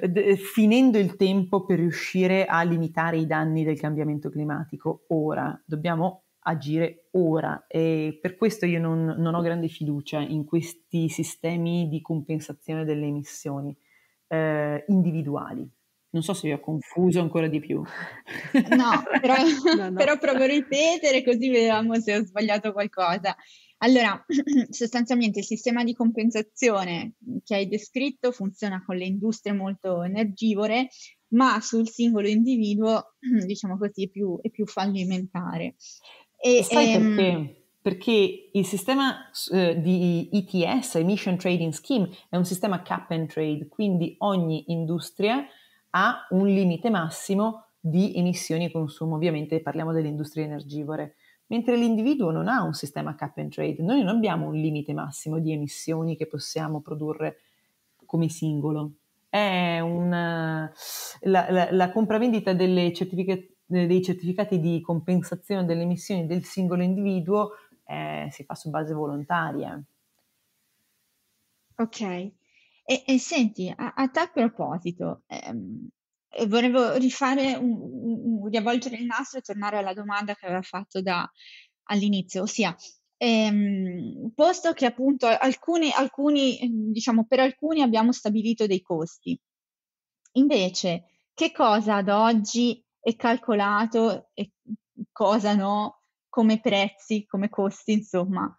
eh, finendo il tempo per riuscire a limitare i danni del cambiamento climatico ora, dobbiamo agire ora e per questo io non, non ho grande fiducia in questi sistemi di compensazione delle emissioni eh, individuali. Non so se vi ho confuso ancora di più. No, però, no, no. però provo a ripetere così vediamo se ho sbagliato qualcosa. Allora, sostanzialmente il sistema di compensazione che hai descritto funziona con le industrie molto energivore, ma sul singolo individuo, diciamo così, è più, è più fallimentare. E, sai ehm... perché? Perché il sistema eh, di ETS, Emission Trading Scheme, è un sistema cap and trade, quindi ogni industria ha un limite massimo di emissioni e consumo. Ovviamente parliamo delle industrie energivore mentre l'individuo non ha un sistema cap and trade, noi non abbiamo un limite massimo di emissioni che possiamo produrre come singolo. È una, eh, la, la, la compravendita certificati, dei certificati di compensazione delle emissioni del singolo individuo eh, si fa su base volontaria. Ok, e, e senti, a, a, tal proposito, ehm, e volevo rifare, un, un, un, riavvolgere il nastro e tornare alla domanda che aveva fatto da, all'inizio, ossia, ehm, posto che appunto alcuni, alcuni, ehm, diciamo, per alcuni abbiamo stabilito dei costi, invece che cosa ad oggi è calcolato e cosa no, come prezzi, come costi, insomma,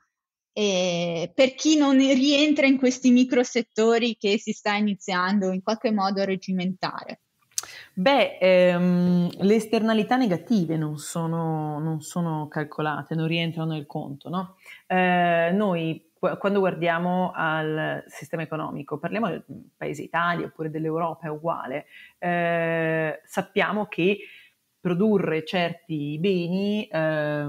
e per chi non rientra in questi microsettori che si sta iniziando in qualche modo a regimentare. Beh, ehm, le esternalità negative non sono, non sono, calcolate, non rientrano nel conto. No? Eh, noi quando guardiamo al sistema economico, parliamo del paese Italia oppure dell'Europa, è uguale, eh, sappiamo che produrre certi beni, eh,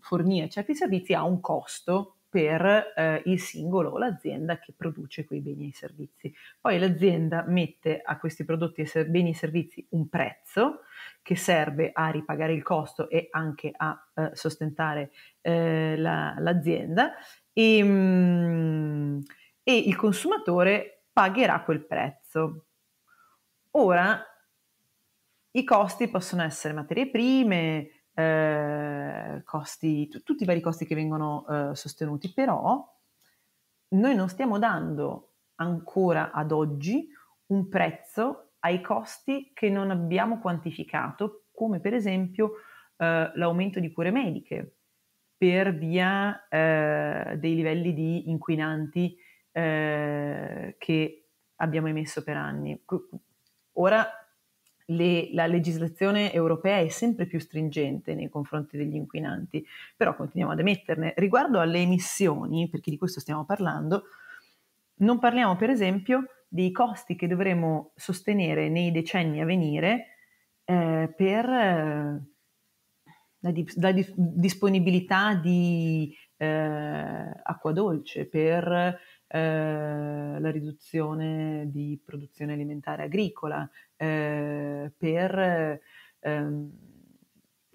fornire certi servizi ha un costo per eh, il singolo o l'azienda che produce quei beni e servizi. Poi l'azienda mette a questi prodotti e beni e servizi un prezzo che serve a ripagare il costo e anche a eh, sostentare eh, la, l'azienda e, ehm, mh, e il consumatore pagherà quel prezzo. Ora, i costi possono essere materie prime, eh, costi, t- tutti i vari costi che vengono eh, sostenuti, però noi non stiamo dando ancora ad oggi un prezzo ai costi che non abbiamo quantificato, come per esempio eh, l'aumento di cure mediche per via eh, dei livelli di inquinanti eh, che abbiamo emesso per anni. Ora le, la legislazione europea è sempre più stringente nei confronti degli inquinanti, però continuiamo ad emetterne. Riguardo alle emissioni, perché di questo stiamo parlando, non parliamo per esempio dei costi che dovremo sostenere nei decenni a venire eh, per eh, la, di, la di, disponibilità di eh, acqua dolce, per eh, la riduzione di produzione alimentare agricola, eh, per ehm,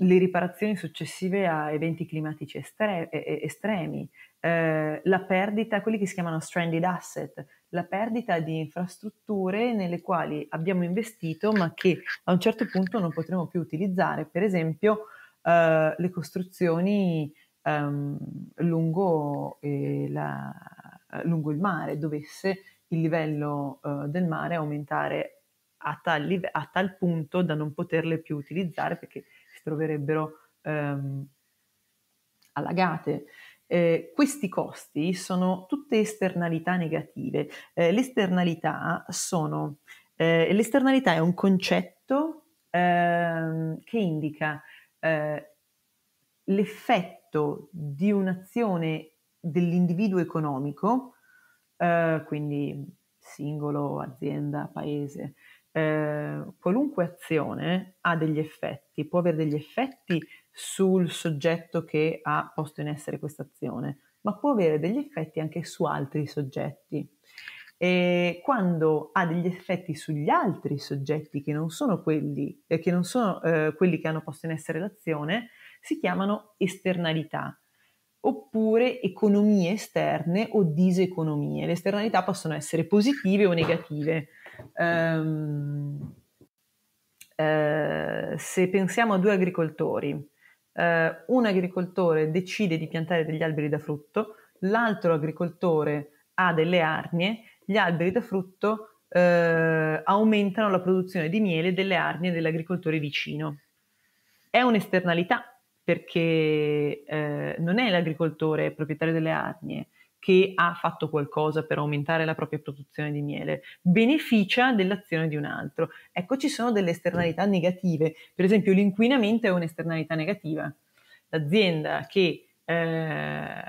le riparazioni successive a eventi climatici estre- estremi, eh, la perdita, quelli che si chiamano stranded asset, la perdita di infrastrutture nelle quali abbiamo investito ma che a un certo punto non potremo più utilizzare, per esempio eh, le costruzioni ehm, lungo, eh, la, lungo, il mare, dovesse il livello eh, del mare aumentare a tal, live- a tal, punto da non poterle più utilizzare perché si troverebbero ehm, allagate. Eh, questi costi sono tutte esternalità negative. Eh, l'esternalità, sono, eh, l'esternalità è un concetto ehm, che indica eh, l'effetto di un'azione dell'individuo economico, eh, quindi singolo, azienda, paese, eh, qualunque azione ha degli effetti, può avere degli effetti sul soggetto che ha posto in essere questa azione, ma può avere degli effetti anche su altri soggetti. E quando ha degli effetti sugli altri soggetti che non sono quelli, eh, che, non sono, eh, quelli che hanno posto in essere l'azione, si chiamano esternalità oppure economie esterne o diseconomie. Le esternalità possono essere positive o negative. Um, eh, se pensiamo a due agricoltori, eh, un agricoltore decide di piantare degli alberi da frutto, l'altro agricoltore ha delle arnie, gli alberi da frutto eh, aumentano la produzione di miele delle arnie dell'agricoltore vicino. È un'esternalità perché eh, non è l'agricoltore proprietario delle arnie, che ha fatto qualcosa per aumentare la propria produzione di miele, beneficia dell'azione di un altro. Ecco, ci sono delle esternalità negative, per esempio l'inquinamento è un'esternalità negativa. L'azienda che eh,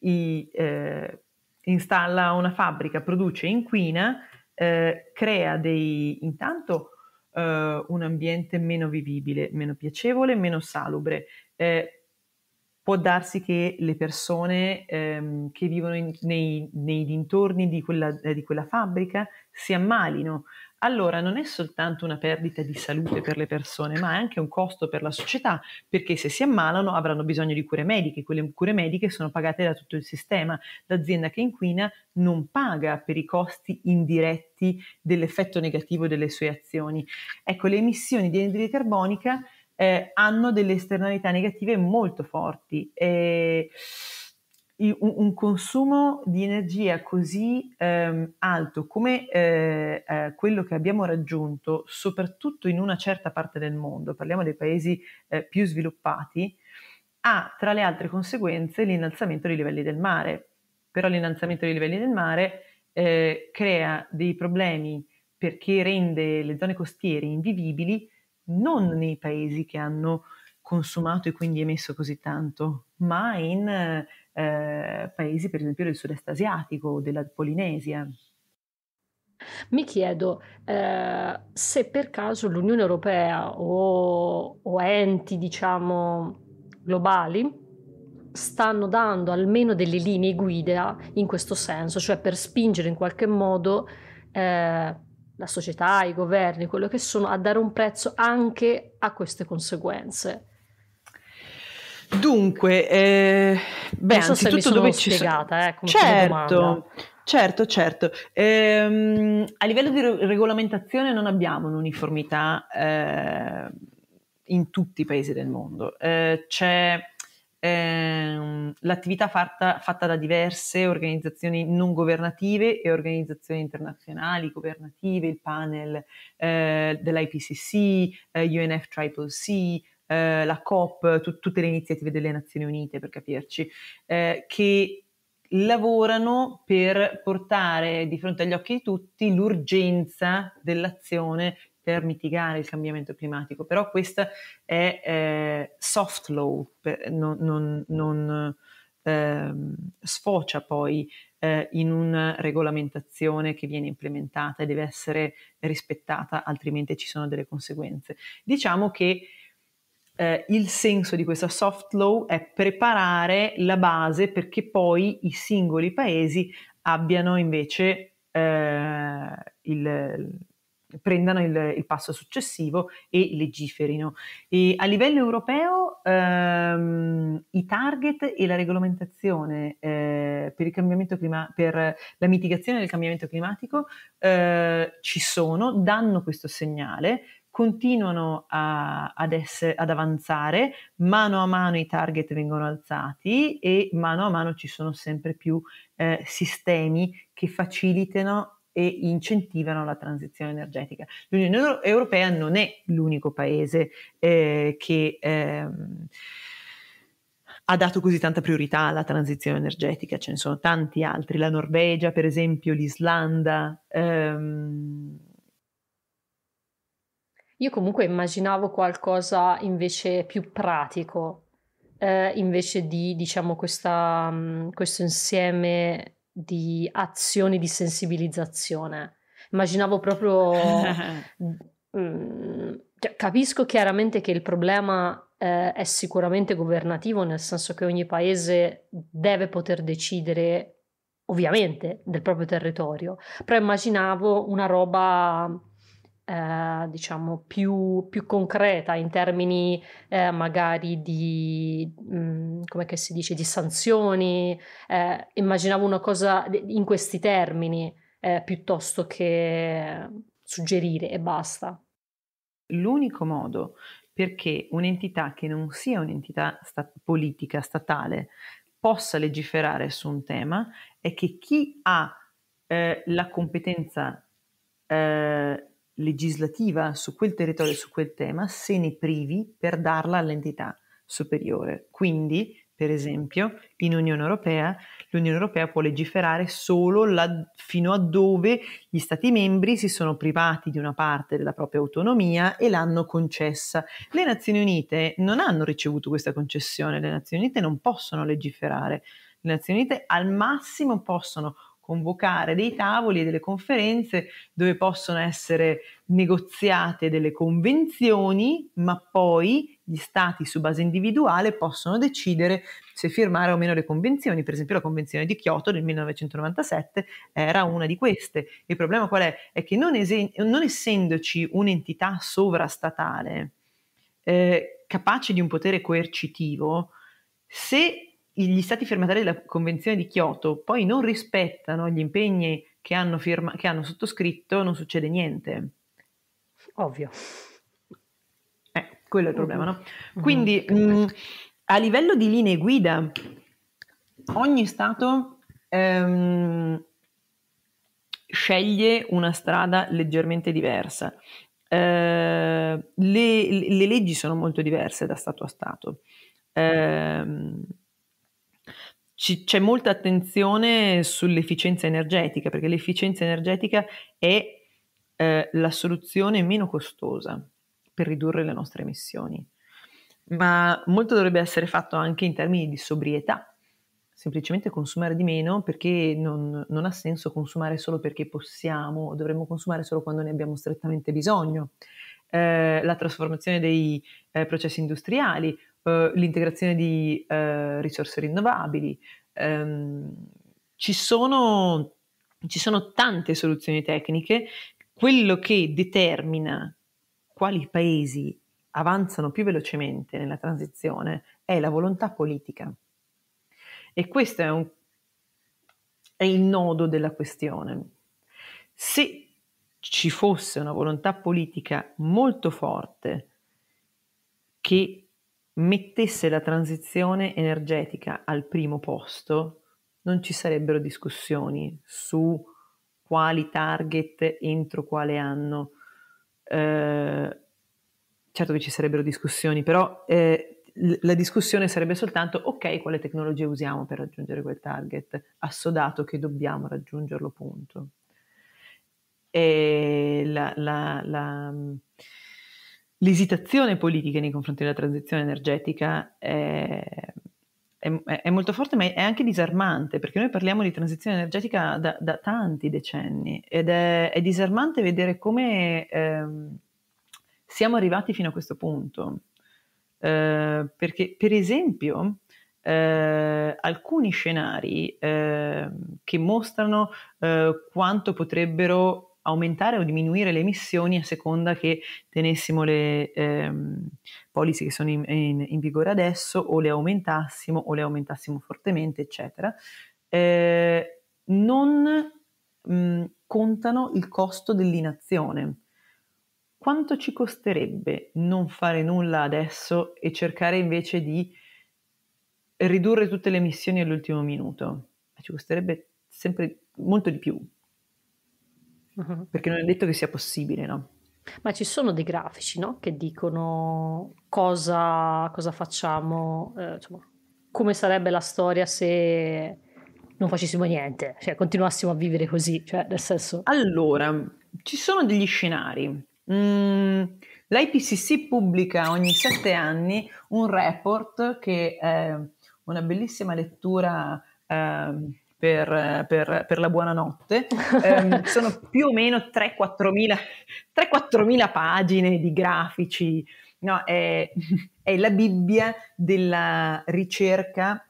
i, eh, installa una fabbrica, produce, e inquina, eh, crea dei, intanto eh, un ambiente meno vivibile, meno piacevole, meno salubre eh, può darsi che le persone ehm, che vivono in, nei, nei, dintorni di quella, eh, di quella fabbrica si ammalino. Allora non è soltanto una perdita di salute per le persone, ma è anche un costo per la società, perché se si ammalano avranno bisogno di cure mediche, quelle cure mediche sono pagate da tutto il sistema. L'azienda che inquina non paga per i costi indiretti dell'effetto negativo delle sue azioni. Ecco, le emissioni di anidride carbonica eh, hanno delle esternalità negative molto forti. Eh, un, un, consumo di energia così ehm, alto come eh, eh, quello che abbiamo raggiunto, soprattutto in una certa parte del mondo, parliamo dei paesi eh, più sviluppati, ha tra le altre conseguenze l'innalzamento dei livelli del mare. Però l'innalzamento dei livelli del mare eh, crea dei problemi perché rende le zone costiere invivibili non nei paesi che hanno consumato e quindi emesso così tanto, ma in eh, paesi per esempio del sud-est asiatico o della Polinesia. Mi chiedo eh, se per caso l'Unione Europea o, o enti, diciamo, globali stanno dando almeno delle linee guida in questo senso, cioè per spingere in qualche modo eh, la società, i governi, quello che sono, a dare un prezzo anche a queste conseguenze. Dunque, eh, beh, non so se mi sono spiegata, eh, certo, certo, certo, ehm, a livello di regolamentazione non abbiamo un'uniformità eh, in tutti i paesi del mondo. Eh, c'è Ehm, l'attività fatta, fatta, da diverse organizzazioni non governative e organizzazioni internazionali, governative, il panel eh, dell'IPCC, eh, UNF eh, la COP, t- tutte le iniziative delle Nazioni Unite per capirci, eh, che lavorano per portare di fronte agli occhi di tutti l'urgenza dell'azione per mitigare il cambiamento climatico, però questa è eh, soft law, per, non, non, non eh, sfocia poi eh, in una regolamentazione che viene implementata e deve essere rispettata, altrimenti ci sono delle conseguenze. Diciamo che eh, il senso di questa soft law è preparare la base perché poi i singoli paesi abbiano invece eh, il, prendano il, il, passo successivo e legiferino. E a livello europeo ehm, i target e la regolamentazione eh, per, clima- per, la mitigazione del cambiamento climatico eh, ci sono, danno questo segnale, continuano a, ad, essere, ad avanzare, mano a mano i target vengono alzati e mano a mano ci sono sempre più eh, sistemi che facilitano e incentivano la transizione energetica. L'Unione Europea non è l'unico paese eh, che ehm, ha dato così tanta priorità alla transizione energetica, ce ne sono tanti altri, la Norvegia per esempio, l'Islanda. Ehm... Io comunque immaginavo qualcosa invece più pratico, eh, invece di diciamo, questa, mm, questo insieme di azioni di sensibilizzazione. Immaginavo proprio... mh, mm, cioè, capisco chiaramente che il problema eh, è sicuramente governativo, nel senso che ogni paese deve poter decidere, ovviamente, del proprio territorio, però immaginavo una roba eh, diciamo più, più, concreta in termini eh, magari di, mh, mm, come si dice, di sanzioni, eh, immaginavo una cosa in questi termini eh, piuttosto che suggerire e basta. L'unico modo perché un'entità che non sia un'entità stat- politica, statale, possa legiferare su un tema è che chi ha eh, la competenza eh, legislativa su quel territorio su quel tema se ne privi per darla all'entità superiore. Quindi, per esempio, in Unione Europea, l'Unione Europea può legiferare solo la, fino a dove gli Stati membri si sono privati di una parte della propria autonomia e l'hanno concessa. Le Nazioni Unite non hanno ricevuto questa concessione, le Nazioni Unite non possono legiferare. Le Nazioni Unite al massimo possono convocare dei tavoli e delle conferenze dove possono essere negoziate delle convenzioni, ma poi gli stati su base individuale possono decidere se firmare o meno le convenzioni. Per esempio la convenzione di Kyoto del 1997 era una di queste. Il problema qual è? È che non, esen- non essendoci un'entità sovrastatale eh, capace di un potere coercitivo, se gli stati firmatari della Convenzione di Kyoto poi non rispettano gli impegni che hanno, firma- che hanno sottoscritto, non succede niente. Ovvio. Eh, quello è il problema, no? Mm-hmm. Mm-hmm. Quindi, mm-hmm. mh, a livello di linee guida, ogni Stato ehm, sceglie una strada leggermente diversa. Eh, le, le, leggi sono molto diverse da Stato a Stato. Eh, ci, c'è molta attenzione sull'efficienza energetica, perché l'efficienza energetica è eh, la soluzione meno costosa per ridurre le nostre emissioni. Ma molto dovrebbe essere fatto anche in termini di sobrietà, semplicemente consumare di meno perché non, non ha senso consumare solo perché possiamo, dovremmo consumare solo quando ne abbiamo strettamente bisogno. Eh, la trasformazione dei eh, processi industriali, eh, l'integrazione di eh, risorse rinnovabili. Ehm, ci sono, ci, sono, tante soluzioni tecniche. Quello che determina quali paesi avanzano più velocemente nella transizione è la volontà politica. E questo è, un, è il nodo della questione. Se ci fosse una volontà politica molto forte che mettesse la transizione energetica al primo posto, non ci sarebbero discussioni su quali target entro quale anno. Eh, certo che ci sarebbero discussioni, però eh, la discussione sarebbe soltanto ok, quale tecnologia usiamo per raggiungere quel target, assodato che dobbiamo raggiungerlo, punto. E la, la, la l'esitazione politica nei confronti della transizione energetica è, è, è, molto forte, ma è anche disarmante, perché noi parliamo di transizione energetica da, da tanti decenni ed è, è disarmante vedere come ehm, siamo arrivati fino a questo punto. Eh, perché, per esempio, eh, alcuni scenari eh, che mostrano eh, quanto potrebbero aumentare o diminuire le emissioni a seconda che tenessimo le ehm, policy che sono in, in, in, vigore adesso o le aumentassimo o le aumentassimo fortemente, eccetera, eh, non mh, mm, contano il costo dell'inazione. Quanto ci costerebbe non fare nulla adesso e cercare invece di ridurre tutte le emissioni all'ultimo minuto? Ci costerebbe sempre molto di più, Mm-hmm. perché non è detto che sia possibile, no? Ma ci sono dei grafici, no? Che dicono cosa, cosa facciamo, eh, diciamo, come sarebbe la storia se non facessimo niente, cioè continuassimo a vivere così, cioè nel senso... Allora, ci sono degli scenari. Mm, L'IPCC pubblica ogni sette anni un report che è una bellissima lettura eh, per, per, per, la buonanotte. Um, sono più o meno 3-4 mila, pagine di grafici, no, è, è, la Bibbia della ricerca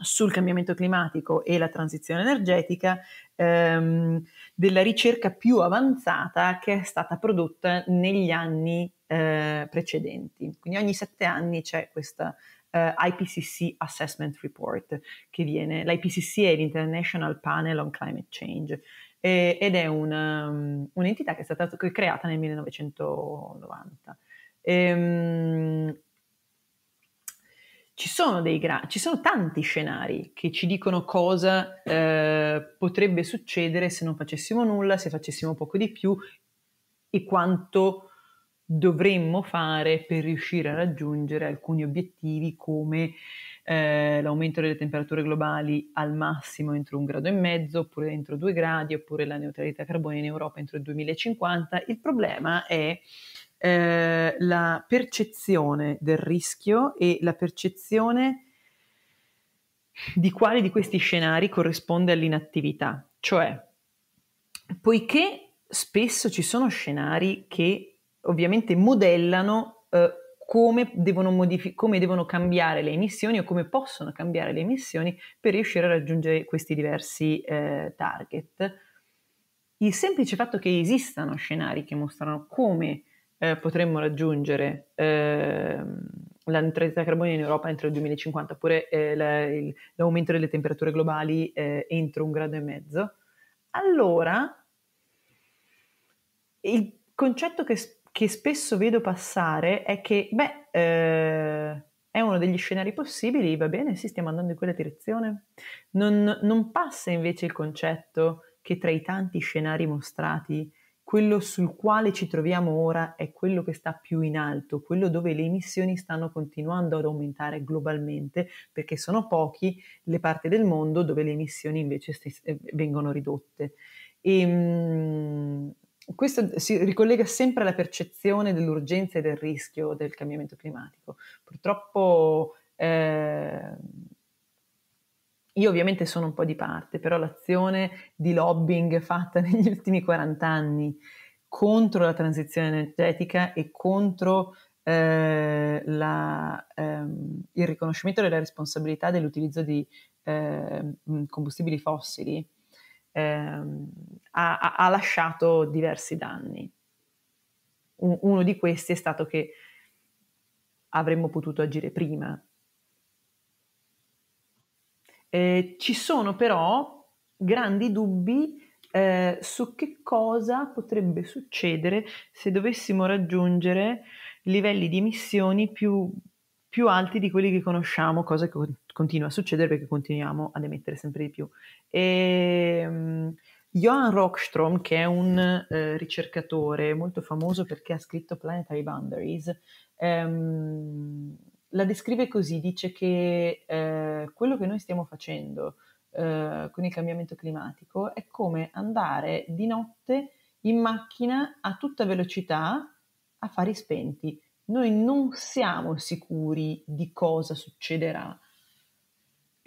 sul cambiamento climatico e la transizione energetica, um, della ricerca più avanzata che è stata prodotta negli anni eh, precedenti. Quindi ogni sette anni c'è questa eh, IPCC Assessment Report, che viene, l'IPCC è l'International Panel on Climate Change, e, ed è un, um, un'entità che è stata che è creata nel 1990. E, um, ci sono, gra- ci sono, tanti scenari che ci dicono cosa eh, potrebbe succedere se non facessimo nulla, se facessimo poco di più e quanto dovremmo fare per riuscire a raggiungere alcuni obiettivi come eh, l'aumento delle temperature globali al massimo entro un grado e mezzo, oppure entro due gradi, oppure la neutralità carbonio in Europa entro il 2050. Il problema è eh, la percezione del rischio e la percezione di quale di questi scenari corrisponde all'inattività. Cioè, poiché spesso ci sono scenari che ovviamente modellano eh, come, devono modifi- come devono cambiare le emissioni o come possono cambiare le emissioni per riuscire a raggiungere questi diversi eh, target. Il semplice fatto che esistano scenari che mostrano come eh, potremmo raggiungere ehm, la neutralità carbonica in Europa entro il 2050, oppure eh, la, il, l'aumento delle temperature globali eh, entro un grado e mezzo, allora il concetto che che spesso vedo passare è che, beh, eh, è uno degli scenari possibili, va bene, sì, stiamo andando in quella direzione. Non, non passa invece il concetto che tra i tanti scenari mostrati, quello sul quale ci troviamo ora è quello che sta più in alto, quello dove le emissioni stanno continuando ad aumentare globalmente, perché sono pochi le parti del mondo dove le emissioni invece st- eh, vengono ridotte. E, ehm, mh, questo si ricollega sempre alla percezione dell'urgenza e del rischio del cambiamento climatico. Purtroppo eh, io ovviamente sono un po' di parte, però l'azione di lobbying fatta negli ultimi 40 anni contro la transizione energetica e contro eh, la, ehm, il riconoscimento della responsabilità dell'utilizzo di eh, combustibili fossili ehm, ha, ha, lasciato diversi danni. uno di questi è stato che avremmo potuto agire prima. Eh, ci sono però grandi dubbi eh, su che cosa potrebbe succedere se dovessimo raggiungere livelli di emissioni più, più alti di quelli che conosciamo, cosa che continua a succedere perché continuiamo ad emettere sempre di più. E, um, Johan Rockstrom, che è un eh, ricercatore molto famoso perché ha scritto Planetary Boundaries, ehm, la descrive così, dice che eh, quello che noi stiamo facendo eh, con il cambiamento climatico è come andare di notte in macchina a tutta velocità a fari spenti. Noi non siamo sicuri di cosa succederà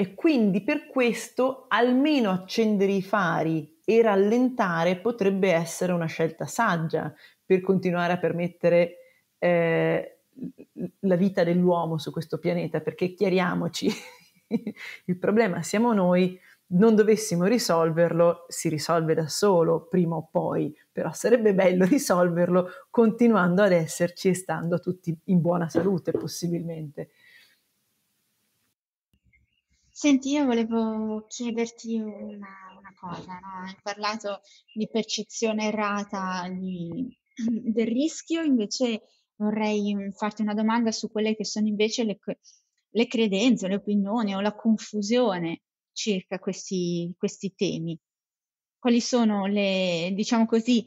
e quindi per questo almeno accendere i fari e rallentare potrebbe essere una scelta saggia per continuare a permettere eh, la vita dell'uomo su questo pianeta, perché chiariamoci, il problema siamo noi, non dovessimo risolverlo, si risolve da solo prima o poi, però sarebbe bello risolverlo continuando ad esserci e stando tutti in buona salute possibilmente. Senti, io volevo chiederti una, una cosa, no? Hai parlato di percezione errata di, del rischio, invece vorrei mm, farti una domanda su quelle che sono invece le, le credenze, le opinioni o la confusione circa questi, questi temi. Quali sono le, diciamo così,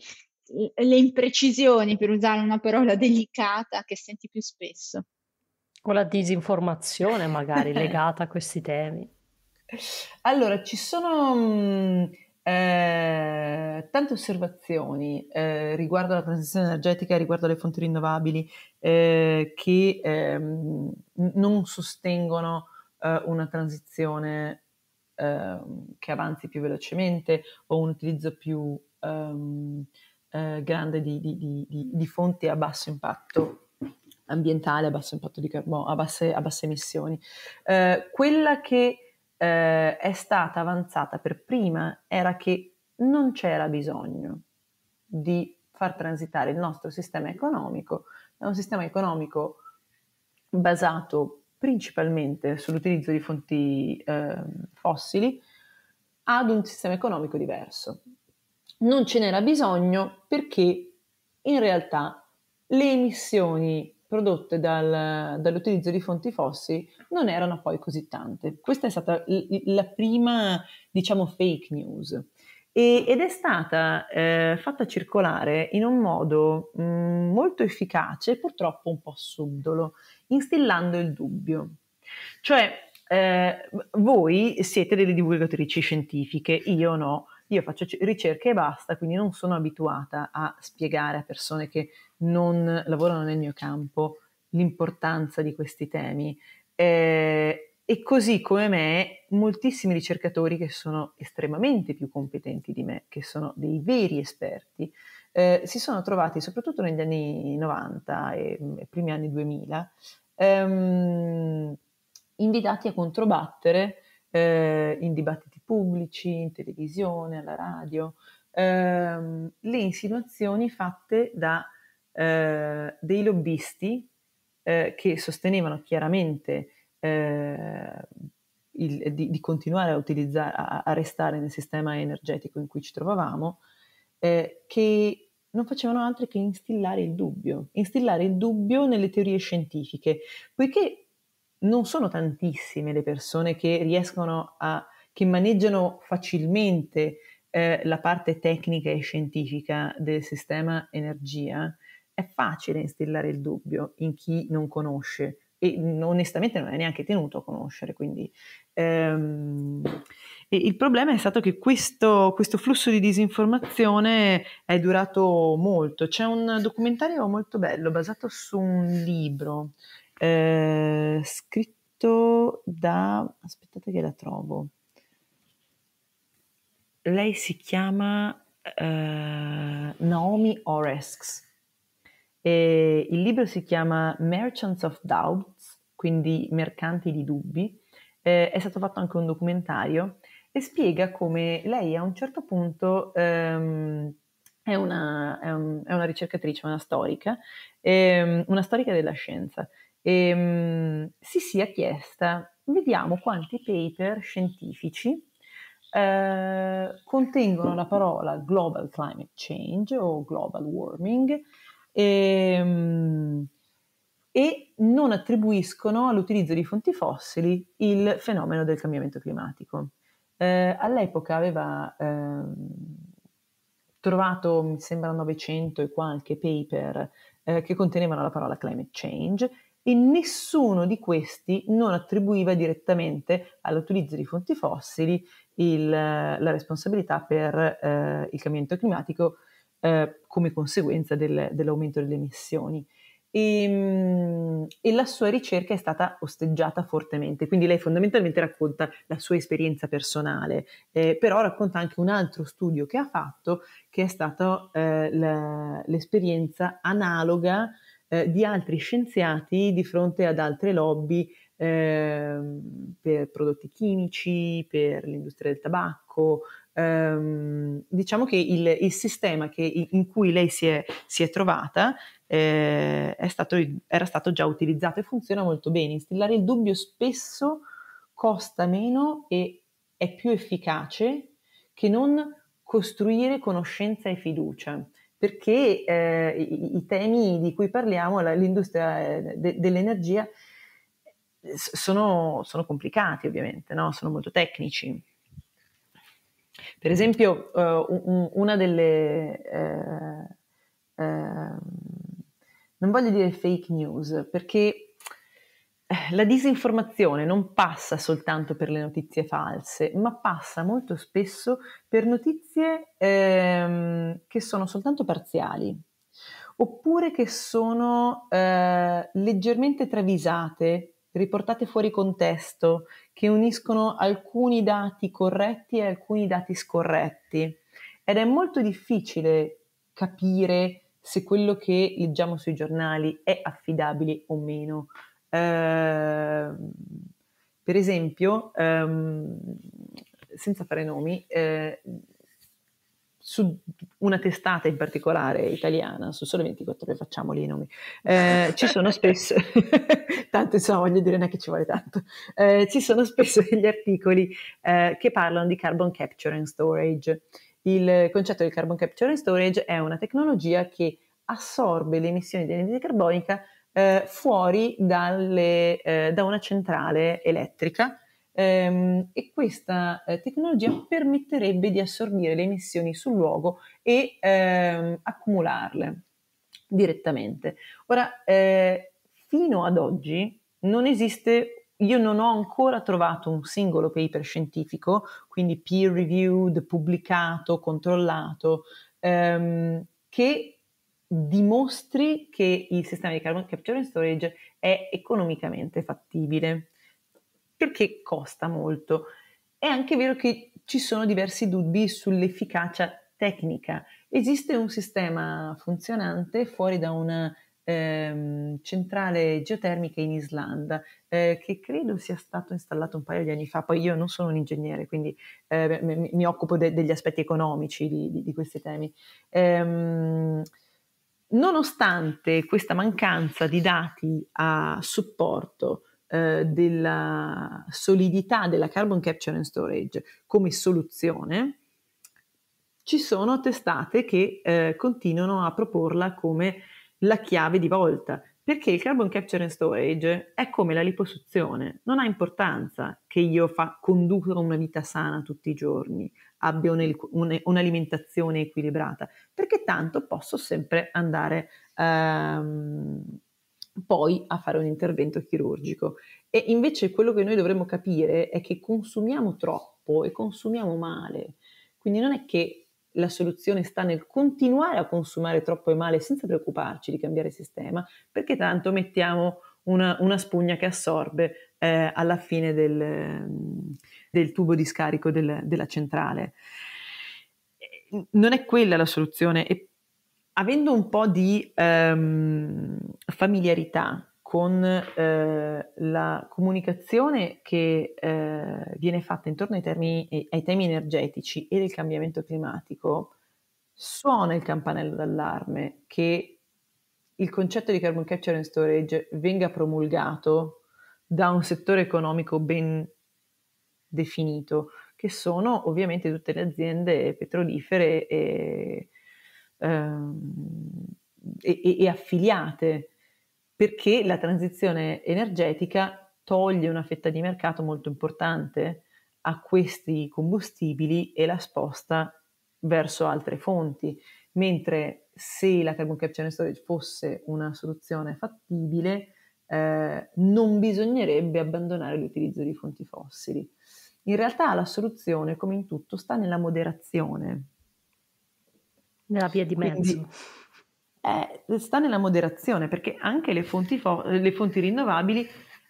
le imprecisioni, per usare una parola delicata, che senti più spesso? O la disinformazione magari legata a questi temi. Allora, ci sono mm, eh, tante osservazioni eh, riguardo alla transizione energetica, riguardo alle fonti rinnovabili, eh, che ehm, non sostengono eh, una transizione ehm, che avanzi più velocemente o un utilizzo più ehm, eh, grande di, di, di, di fonti a basso impatto ambientale a basso impatto di carbonio, boh, a basse, a basse emissioni. Eh, quella che eh, è stata avanzata per prima era che non c'era bisogno di far transitare il nostro sistema economico da un sistema economico basato principalmente sull'utilizzo di fonti eh, fossili ad un sistema economico diverso. Non ce n'era bisogno perché in realtà le emissioni prodotte dal, dall'utilizzo di fonti fossili non erano poi così tante. Questa è stata l- la prima, diciamo, fake news e, ed è stata eh, fatta circolare in un modo mh, mm, molto efficace purtroppo un po' subdolo, instillando il dubbio. Cioè, eh, voi siete delle divulgatrici scientifiche, io no io faccio ricerche e basta, quindi non sono abituata a spiegare a persone che non lavorano nel mio campo l'importanza di questi temi. Eh, e così come me, moltissimi ricercatori che sono estremamente più competenti di me, che sono dei veri esperti, eh, si sono trovati soprattutto negli anni 90 e, e primi anni 2000 ehm, invitati a controbattere eh, in dibattiti pubblici, in televisione, alla radio, ehm, le insinuazioni fatte da eh, dei lobbisti eh, che sostenevano chiaramente eh, il, di, di, continuare a, utilizzare, a, a, restare nel sistema energetico in cui ci trovavamo, eh, che non facevano altro che instillare il dubbio, instillare il dubbio nelle teorie scientifiche, poiché non sono tantissime le persone che riescono a, che maneggiano facilmente eh, la parte tecnica e scientifica del sistema energia, è facile instillare il dubbio in chi non conosce e onestamente non è neanche tenuto a conoscere. Quindi ehm, il problema è stato che questo, questo, flusso di disinformazione è durato molto. C'è un documentario molto bello basato su un libro eh, scritto da... aspettate che la trovo. Lei si chiama eh, Naomi Oresks. E il libro si chiama Merchants of Doubts, quindi Mercanti di Dubbi. Eh, è stato fatto anche un documentario e spiega come lei a un certo punto ehm, è, una, è, un, è, una, ricercatrice, una storica, ehm, una storica della scienza ehm, si sia chiesta, vediamo quanti paper scientifici eh, contengono la parola global climate change o global warming ehm, e non attribuiscono all'utilizzo di fonti fossili il fenomeno del cambiamento climatico. Eh, all'epoca aveva ehm, trovato, mi sembra, 900 e qualche paper eh, che contenevano la parola climate change e nessuno di questi non attribuiva direttamente all'utilizzo di fonti fossili il, la responsabilità per eh, il cambiamento climatico eh, come conseguenza del, dell'aumento delle emissioni. E, ehm, e, la sua ricerca è stata osteggiata fortemente, quindi lei fondamentalmente racconta la sua esperienza personale, eh, però racconta anche un altro studio che ha fatto, che è stata eh, l'esperienza analoga eh, di altri scienziati di fronte ad altre lobby ehm, per prodotti chimici, per l'industria del tabacco. Ehm, diciamo che il, il sistema che, in cui lei si è, si è trovata eh, è stato, era stato già utilizzato e funziona molto bene. Instillare il dubbio spesso costa meno e è più efficace che non costruire conoscenza e fiducia perché eh, i, i, temi di cui parliamo, la, l'industria eh, de, dell'energia, sono, sono, complicati ovviamente, no? sono molto tecnici. Per esempio, uh, eh, un, una delle... Uh, uh, non voglio dire fake news, perché eh, la disinformazione non passa soltanto per le notizie false, ma passa molto spesso per notizie ehm, che sono soltanto parziali oppure che sono eh, leggermente travisate, riportate fuori contesto, che uniscono alcuni dati corretti e alcuni dati scorretti. Ed è molto difficile capire se quello che leggiamo sui giornali è affidabile o meno Ehm, per esempio, ehm, senza fare nomi, eh, su una testata in particolare italiana, su Sole 24 facciamo lì i nomi, eh, ci sono spesso, tanto insomma voglio dire non è che ci vuole tanto, eh, ci sono spesso degli articoli eh, che parlano di carbon capture and storage. Il concetto del carbon capture and storage è una tecnologia che assorbe le emissioni di anidride carbonica eh, fuori dalle, eh, da una centrale elettrica ehm, e questa eh, tecnologia permetterebbe di assorbire le emissioni sul luogo e ehm, accumularle direttamente. Ora, eh, fino ad oggi non esiste, io non ho ancora trovato un singolo paper scientifico, quindi peer reviewed, pubblicato, controllato, ehm, che dimostri che il sistema di carbon capture and storage è economicamente fattibile, perché costa molto. È anche vero che ci sono diversi dubbi sull'efficacia tecnica. Esiste un sistema funzionante fuori da una ehm, centrale geotermica in Islanda eh, che credo sia stato installato un paio di anni fa. Poi io non sono un ingegnere, quindi eh, mi, mi, occupo de- degli aspetti economici di, di, di questi temi. Ehm, nonostante questa mancanza di dati a supporto eh, della solidità della carbon capture and storage come soluzione, ci sono testate che eh, continuano a proporla come la chiave di volta, perché il carbon capture and storage è come la liposuzione, non ha importanza che io fa, conduca una vita sana tutti i giorni, abbia un, un, un'alimentazione equilibrata, perché tanto posso sempre andare ehm, poi a fare un intervento chirurgico. E invece quello che noi dovremmo capire è che consumiamo troppo e consumiamo male, quindi non è che la soluzione sta nel continuare a consumare troppo e male senza preoccuparci di cambiare sistema, perché tanto mettiamo una, una spugna che assorbe eh, alla fine del, del, tubo di scarico del, della centrale. Eh, non è quella la soluzione e avendo un po' di ehm, familiarità con eh, la comunicazione che eh, viene fatta intorno ai, termini, ai, temi energetici e del cambiamento climatico, suona il campanello d'allarme che il concetto di carbon capture and storage venga promulgato da un settore economico ben definito, che sono ovviamente tutte le aziende petrolifere e, ehm, e, e affiliate perché la transizione energetica toglie una fetta di mercato molto importante a questi combustibili e la sposta verso altre fonti, mentre se la carbon capture and storage fosse una soluzione fattibile, eh, non bisognerebbe abbandonare l'utilizzo di fonti fossili. In realtà la soluzione, come in tutto, sta nella moderazione. Nella via di mezzo. Quindi, eh, sta nella moderazione, perché anche le fonti, fo- le fonti rinnovabili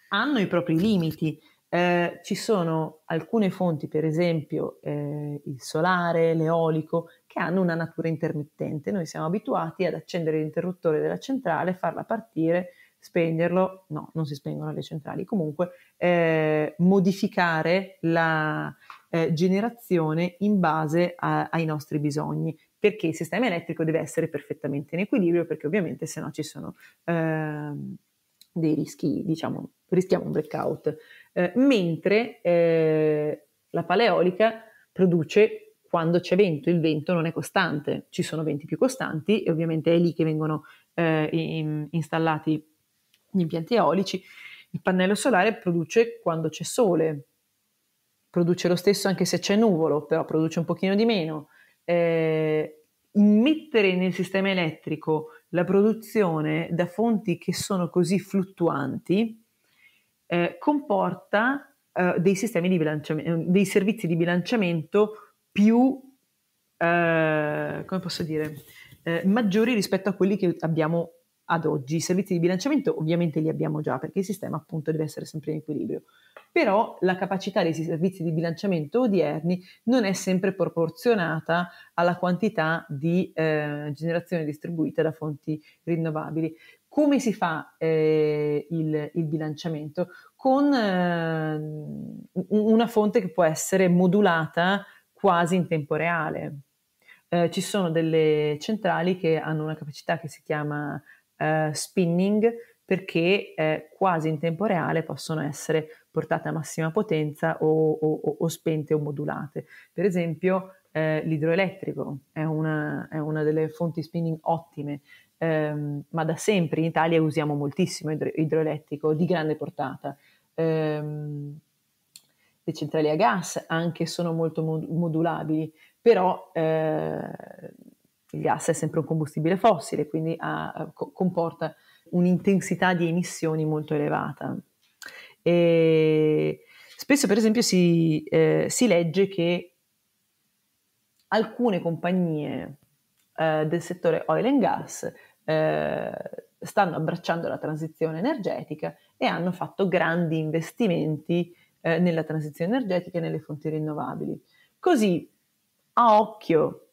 hanno i propri limiti. Eh, ci sono alcune fonti, per esempio eh, il solare, l'eolico, che hanno una natura intermittente. Noi siamo abituati ad accendere l'interruttore della centrale, farla partire, spegnerlo. No, non si spengono le centrali. Comunque, eh, modificare la eh, generazione in base a, ai nostri bisogni perché il sistema elettrico deve essere perfettamente in equilibrio perché ovviamente se no ci sono eh, dei rischi, diciamo, rischiamo un blackout. Eh, mentre eh, la paleolica produce quando c'è vento, il vento non è costante, ci sono venti più costanti e ovviamente è lì che vengono eh, in, installati gli impianti eolici. Il pannello solare produce quando c'è sole, produce lo stesso anche se c'è nuvolo, però produce un pochino di meno eh, mettere nel sistema elettrico la produzione da fonti che sono così fluttuanti eh, comporta eh, dei sistemi di bilanciamento, eh, dei servizi di bilanciamento più, eh, come posso dire, eh, maggiori rispetto a quelli che abbiamo ad oggi. I servizi di bilanciamento ovviamente li abbiamo già perché il sistema appunto deve essere sempre in equilibrio, però la capacità dei servizi di bilanciamento odierni non è sempre proporzionata alla quantità di eh, generazione distribuita da fonti rinnovabili. Come si fa eh, il, il, bilanciamento? Con eh, una fonte che può essere modulata quasi in tempo reale. Eh, ci sono delle centrali che hanno una capacità che si chiama eh, spinning perché eh, quasi in tempo reale possono essere portate a massima potenza o, o, o spente o modulate. Per esempio eh, l'idroelettrico è una, è una, delle fonti spinning ottime, ehm, ma da sempre in Italia usiamo moltissimo idro- idroelettrico di grande portata. Ehm, le centrali a gas anche sono molto modulabili, però eh, il gas è sempre un combustibile fossile, quindi ha, eh, co- comporta un'intensità di emissioni molto elevata. E spesso, per esempio, si, eh, si legge che alcune compagnie eh, del settore oil and gas eh, stanno abbracciando la transizione energetica e hanno fatto grandi investimenti eh, nella transizione energetica e nelle fonti rinnovabili. Così, a occhio,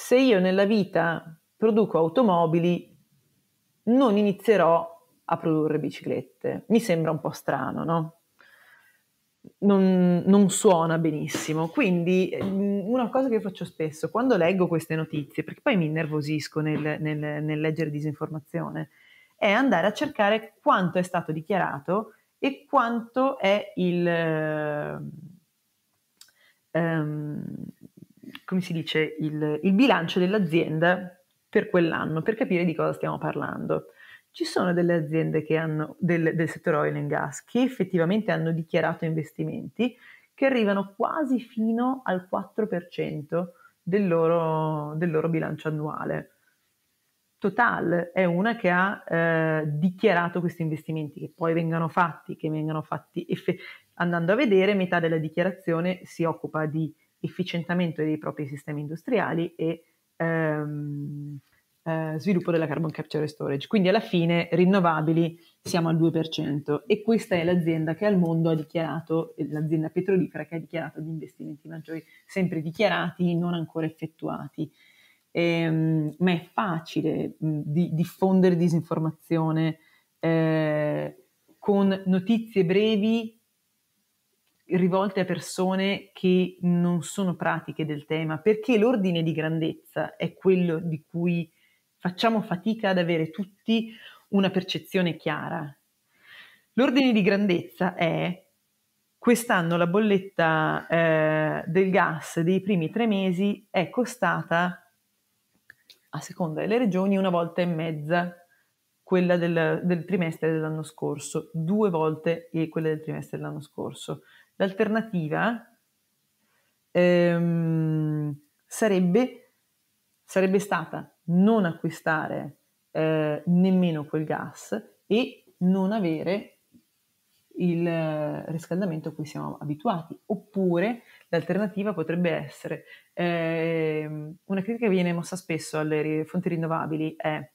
se io nella vita produco automobili, non inizierò a produrre biciclette. Mi sembra un po' strano, no? Non, non, suona benissimo. Quindi mm, una cosa che faccio spesso, quando leggo queste notizie, perché poi mi innervosisco nel, nel, nel leggere disinformazione, è andare a cercare quanto è stato dichiarato e quanto è il... Um, come si dice, il, il bilancio dell'azienda per quell'anno, per capire di cosa stiamo parlando. Ci sono delle aziende hanno, del, del settore oil and gas che effettivamente hanno dichiarato investimenti che arrivano quasi fino al 4% del loro, del loro, bilancio annuale. Total è una che ha eh, dichiarato questi investimenti che poi vengano fatti, che vengano fatti eff- andando a vedere, metà della dichiarazione si occupa di efficientamento dei propri sistemi industriali e ehm, eh, sviluppo della carbon capture e storage. Quindi alla fine rinnovabili siamo al 2% e questa è l'azienda che al mondo ha dichiarato, l'azienda petrolifera che ha dichiarato gli investimenti maggiori, sempre dichiarati, non ancora effettuati. Ehm, ma è facile mh, di, diffondere disinformazione eh, con notizie brevi rivolte a persone che non sono pratiche del tema, perché l'ordine di grandezza è quello di cui facciamo fatica ad avere tutti una percezione chiara. L'ordine di grandezza è quest'anno la bolletta eh, del gas dei primi tre mesi è costata, a seconda delle regioni, una volta e mezza quella del, del trimestre dell'anno scorso, due volte quella del trimestre dell'anno scorso. L'alternativa ehm, sarebbe, sarebbe, stata non acquistare eh, nemmeno quel gas e non avere il riscaldamento a cui siamo abituati. Oppure l'alternativa potrebbe essere, ehm, una critica che viene mossa spesso alle fonti rinnovabili è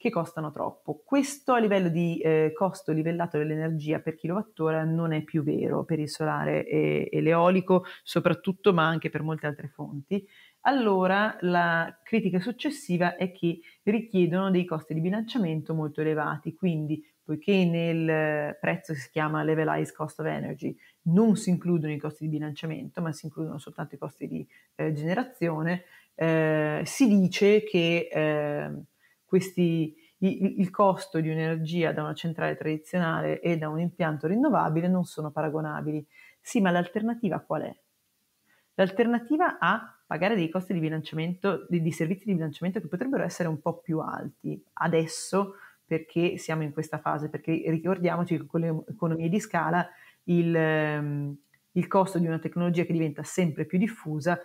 che costano troppo. Questo a livello di eh, costo livellato dell'energia per kilowattora non è più vero per il solare e, e l'eolico, soprattutto, ma anche per molte altre fonti. Allora la critica successiva è che richiedono dei costi di bilanciamento molto elevati, quindi poiché nel prezzo si chiama levelized cost of energy non si includono i costi di bilanciamento, ma si includono soltanto i costi di eh, generazione, eh, si dice che eh, questi, i, il costo di un'energia da una centrale tradizionale e da un impianto rinnovabile non sono paragonabili. Sì, ma l'alternativa qual è? L'alternativa a pagare dei costi di bilanciamento, di, di servizi di bilanciamento che potrebbero essere un po' più alti adesso perché siamo in questa fase, perché ricordiamoci che con le economie di scala il, ehm, il costo di una tecnologia che diventa sempre più diffusa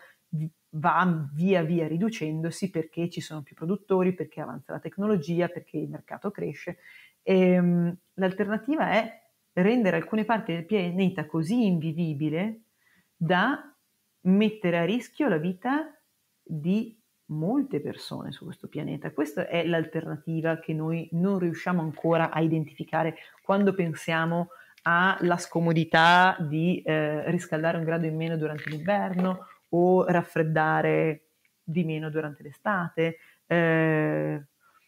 va via via riducendosi perché ci sono più produttori, perché avanza la tecnologia, perché il mercato cresce. E, ehm, l'alternativa è rendere alcune parti del pianeta così invivibile da mettere a rischio la vita di molte persone su questo pianeta. Questa è l'alternativa che noi non riusciamo ancora a identificare quando pensiamo alla scomodità di eh, riscaldare un grado in meno durante l'inverno o raffreddare di meno durante l'estate eh,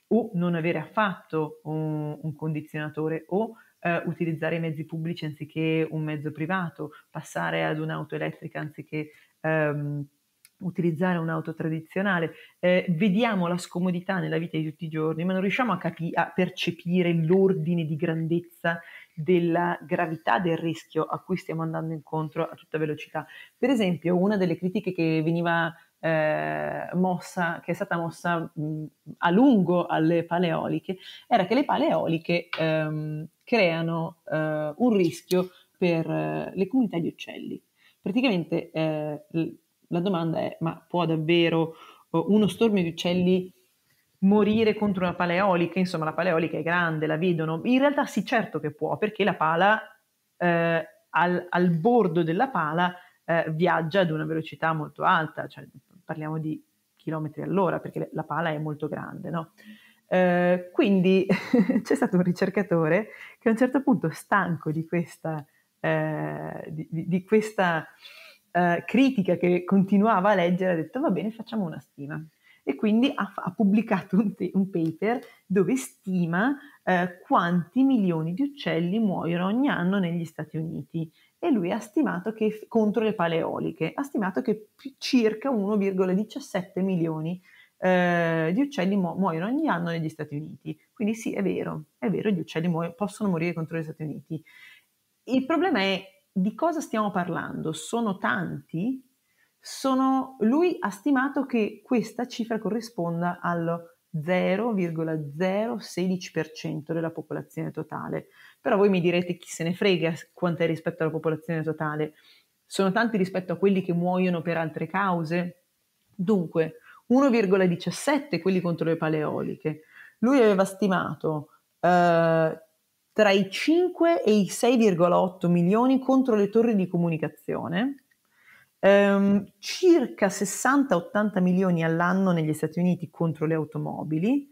o non avere affatto un, un condizionatore o eh, utilizzare i mezzi pubblici anziché un mezzo privato, passare ad un'auto elettrica anziché ehm, utilizzare un'auto tradizionale. Eh, vediamo la scomodità nella vita di tutti i giorni, ma non riusciamo a, capi- a percepire l'ordine di grandezza della gravità del rischio a cui stiamo andando incontro a tutta velocità. Per esempio, una delle critiche che veniva eh, mossa, che è stata mossa mh, a lungo alle paleoliche, era che le paleoliche ehm, creano eh, un rischio per eh, le comunità di uccelli. Praticamente eh, la domanda è: ma può davvero eh, uno stormio di uccelli morire contro una pala eolica, insomma la pala eolica è grande, la vedono, in realtà sì certo che può perché la pala eh, al, al, bordo della pala eh, viaggia ad una velocità molto alta, cioè parliamo di chilometri all'ora perché la pala è molto grande, no? Eh, quindi c'è stato un ricercatore che a un certo punto stanco di questa, eh, di, di, di questa eh, critica che continuava a leggere ha detto va bene facciamo una stima e quindi ha, ha pubblicato un, te- un, paper dove stima eh, quanti milioni di uccelli muoiono ogni anno negli Stati Uniti e lui ha stimato che contro le paleoliche ha stimato che circa 1,17 milioni eh, gli uccelli mu- muoiono ogni anno negli Stati Uniti. Quindi sì, è vero, è vero, gli uccelli muo- possono morire contro gli Stati Uniti. Il problema è di cosa stiamo parlando? Sono tanti? sono, lui ha stimato che questa cifra corrisponda al 0,016% della popolazione totale. Però voi mi direte chi se ne frega quanto è rispetto alla popolazione totale. Sono tanti rispetto a quelli che muoiono per altre cause? Dunque, 1,17 quelli contro le paleoliche. Lui aveva stimato eh, tra i 5 e i 6,8 milioni contro le torri di comunicazione, ehm, circa 60-80 milioni all'anno negli Stati Uniti contro le automobili,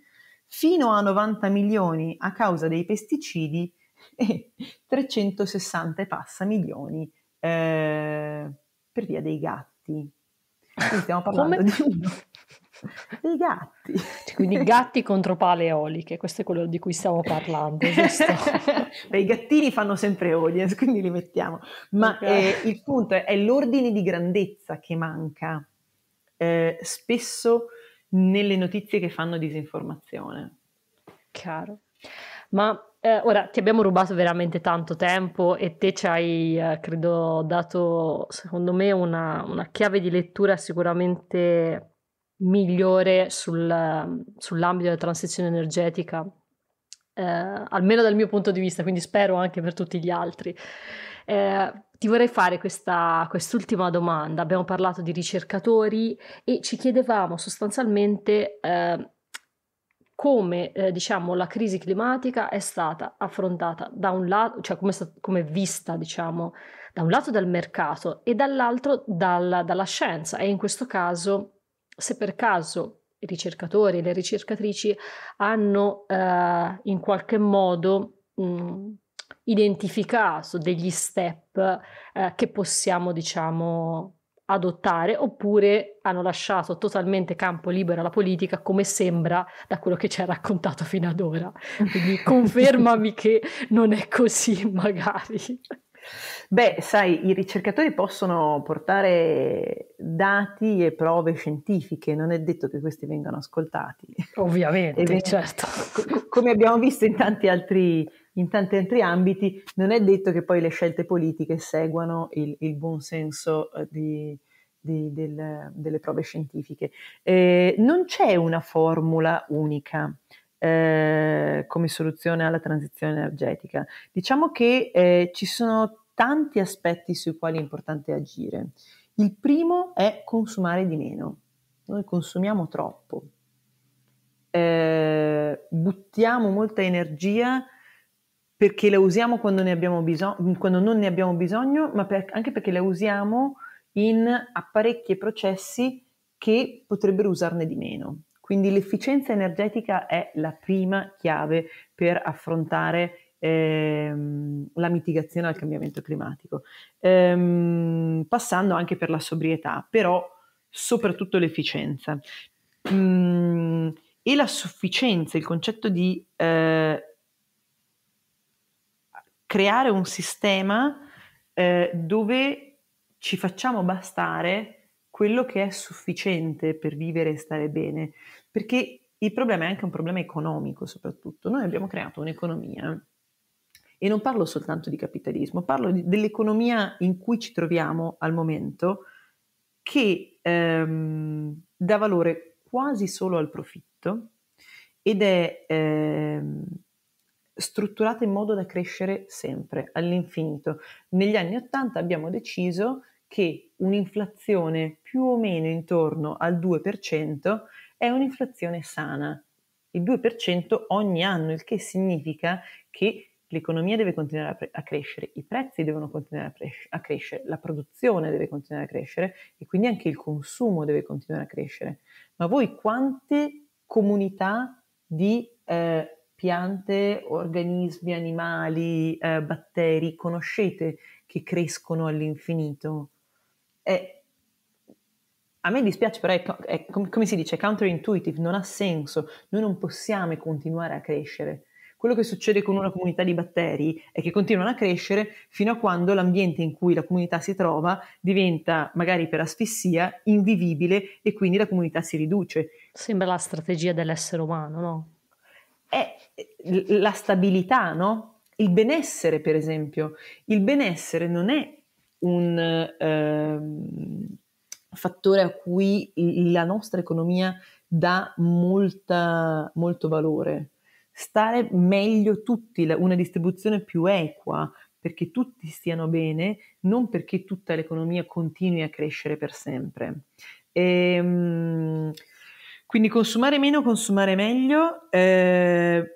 fino a 90 milioni a causa dei pesticidi e 360 e passa milioni eh, per via dei gatti. Quindi stiamo parlando Come? di uno i gatti. Quindi gatti contro pale eoliche, questo è quello di cui stiamo parlando, giusto? Beh, i gattini fanno sempre audience, eh, quindi li mettiamo. Ma okay. eh, il punto è, è, l'ordine di grandezza che manca eh, spesso nelle notizie che fanno disinformazione. Chiaro. Ma eh, ora ti abbiamo rubato veramente tanto tempo e te ci hai, eh, credo, dato, secondo me, una, una, chiave di lettura sicuramente migliore sul, sull'ambito della transizione energetica, eh, almeno dal mio punto di vista, quindi spero anche per tutti gli altri. Eh, ti vorrei fare questa, quest'ultima domanda. Abbiamo parlato di ricercatori e ci chiedevamo sostanzialmente eh, come eh, diciamo, la crisi climatica è stata affrontata da un lato, cioè come, come vista diciamo, da un lato dal mercato e dall'altro dal, dalla scienza e in questo caso se per caso i ricercatori e le ricercatrici hanno eh, in qualche modo mh, identificato degli step eh, che possiamo, diciamo, adottare oppure hanno lasciato totalmente campo libero alla politica come sembra da quello che ci ha raccontato fino ad ora. Quindi confermami che non è così magari. Beh, sai, i ricercatori possono portare dati e prove scientifiche, non è detto che questi vengano ascoltati. Ovviamente, ven- certo. come abbiamo visto in tanti, altri, in tanti, altri, ambiti, non è detto che poi le scelte politiche seguano il, il buon senso eh, di, di, del, delle prove scientifiche. Eh, non c'è una formula unica eh, come soluzione alla transizione energetica. Diciamo che eh, ci sono tanti aspetti sui quali è importante agire. Il primo è consumare di meno. Noi consumiamo troppo, eh, buttiamo molta energia perché la usiamo quando, ne bisog- quando non ne abbiamo bisogno, ma per- anche perché la usiamo in apparecchi e processi che potrebbero usarne di meno. Quindi l'efficienza energetica è la prima chiave per affrontare ehm, la mitigazione al cambiamento climatico, ehm, passando anche per la sobrietà, però soprattutto l'efficienza. Mm, e la sufficienza, il concetto di eh, creare un sistema eh, dove ci facciamo bastare quello che è sufficiente per vivere e stare bene, perché il problema è anche un problema economico soprattutto. Noi abbiamo creato un'economia e non parlo soltanto di capitalismo, parlo di, dell'economia in cui ci troviamo al momento che ehm, dà valore quasi solo al profitto ed è ehm, strutturata in modo da crescere sempre all'infinito. Negli anni 80 abbiamo deciso che un'inflazione più o meno intorno al 2% è un'inflazione sana. Il 2% ogni anno, il che significa che l'economia deve continuare a, pre- a, crescere, i prezzi devono continuare a, pre- a, crescere, la produzione deve continuare a crescere e quindi anche il consumo deve continuare a crescere. Ma voi quante comunità di eh, piante, organismi, animali, eh, batteri conoscete che crescono all'infinito? E a me dispiace, però è, è, come si dice, counterintuitive, non ha senso, noi non possiamo continuare a crescere. Quello che succede con una comunità di batteri è che continuano a crescere fino a quando l'ambiente in cui la comunità si trova diventa, magari per asfissia, invivibile e quindi la comunità si riduce. Sembra la strategia dell'essere umano, no? È la stabilità, no? Il benessere, per esempio. Il benessere non è un ehm, fattore a cui la nostra economia dà molta, molto valore. Stare meglio tutti, una distribuzione più equa, perché tutti stiano bene, non perché tutta l'economia continui a crescere per sempre. Ehm, quindi consumare meno, consumare meglio, eh,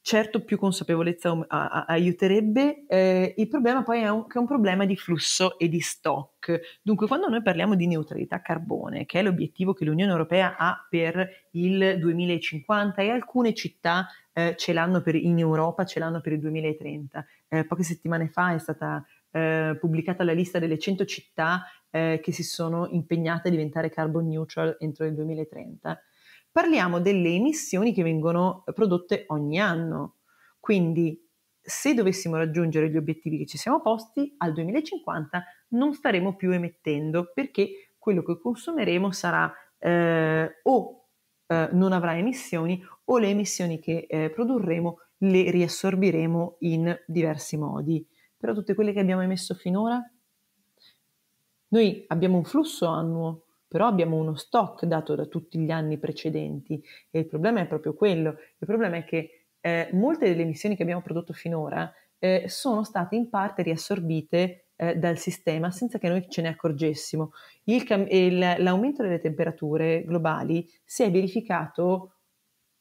certo più consapevolezza um, a, a, aiuterebbe. Eh, il problema poi è un, che è un problema di flusso e di stock. Dunque, quando noi parliamo di neutralità carbone, che è l'obiettivo che l'Unione Europea ha per il 2050 e alcune città eh, ce l'hanno per, in Europa, ce l'hanno per il 2030. Eh, poche settimane fa è stata eh, pubblicata la lista delle 100 città eh, che si sono impegnate a diventare carbon neutral entro il 2030 parliamo delle emissioni che vengono prodotte ogni anno. Quindi se dovessimo raggiungere gli obiettivi che ci siamo posti, al 2050 non staremo più emettendo perché quello che consumeremo sarà eh, o eh, non avrà emissioni o le emissioni che eh, produrremo le riassorbiremo in diversi modi. Però tutte quelle che abbiamo emesso finora, noi abbiamo un flusso annuo però abbiamo uno stock dato da tutti gli anni precedenti e il problema è proprio quello. Il problema è che eh, molte delle emissioni che abbiamo prodotto finora eh, sono state in parte riassorbite eh, dal sistema senza che noi ce ne accorgessimo. Il, il, l'aumento delle temperature globali si è verificato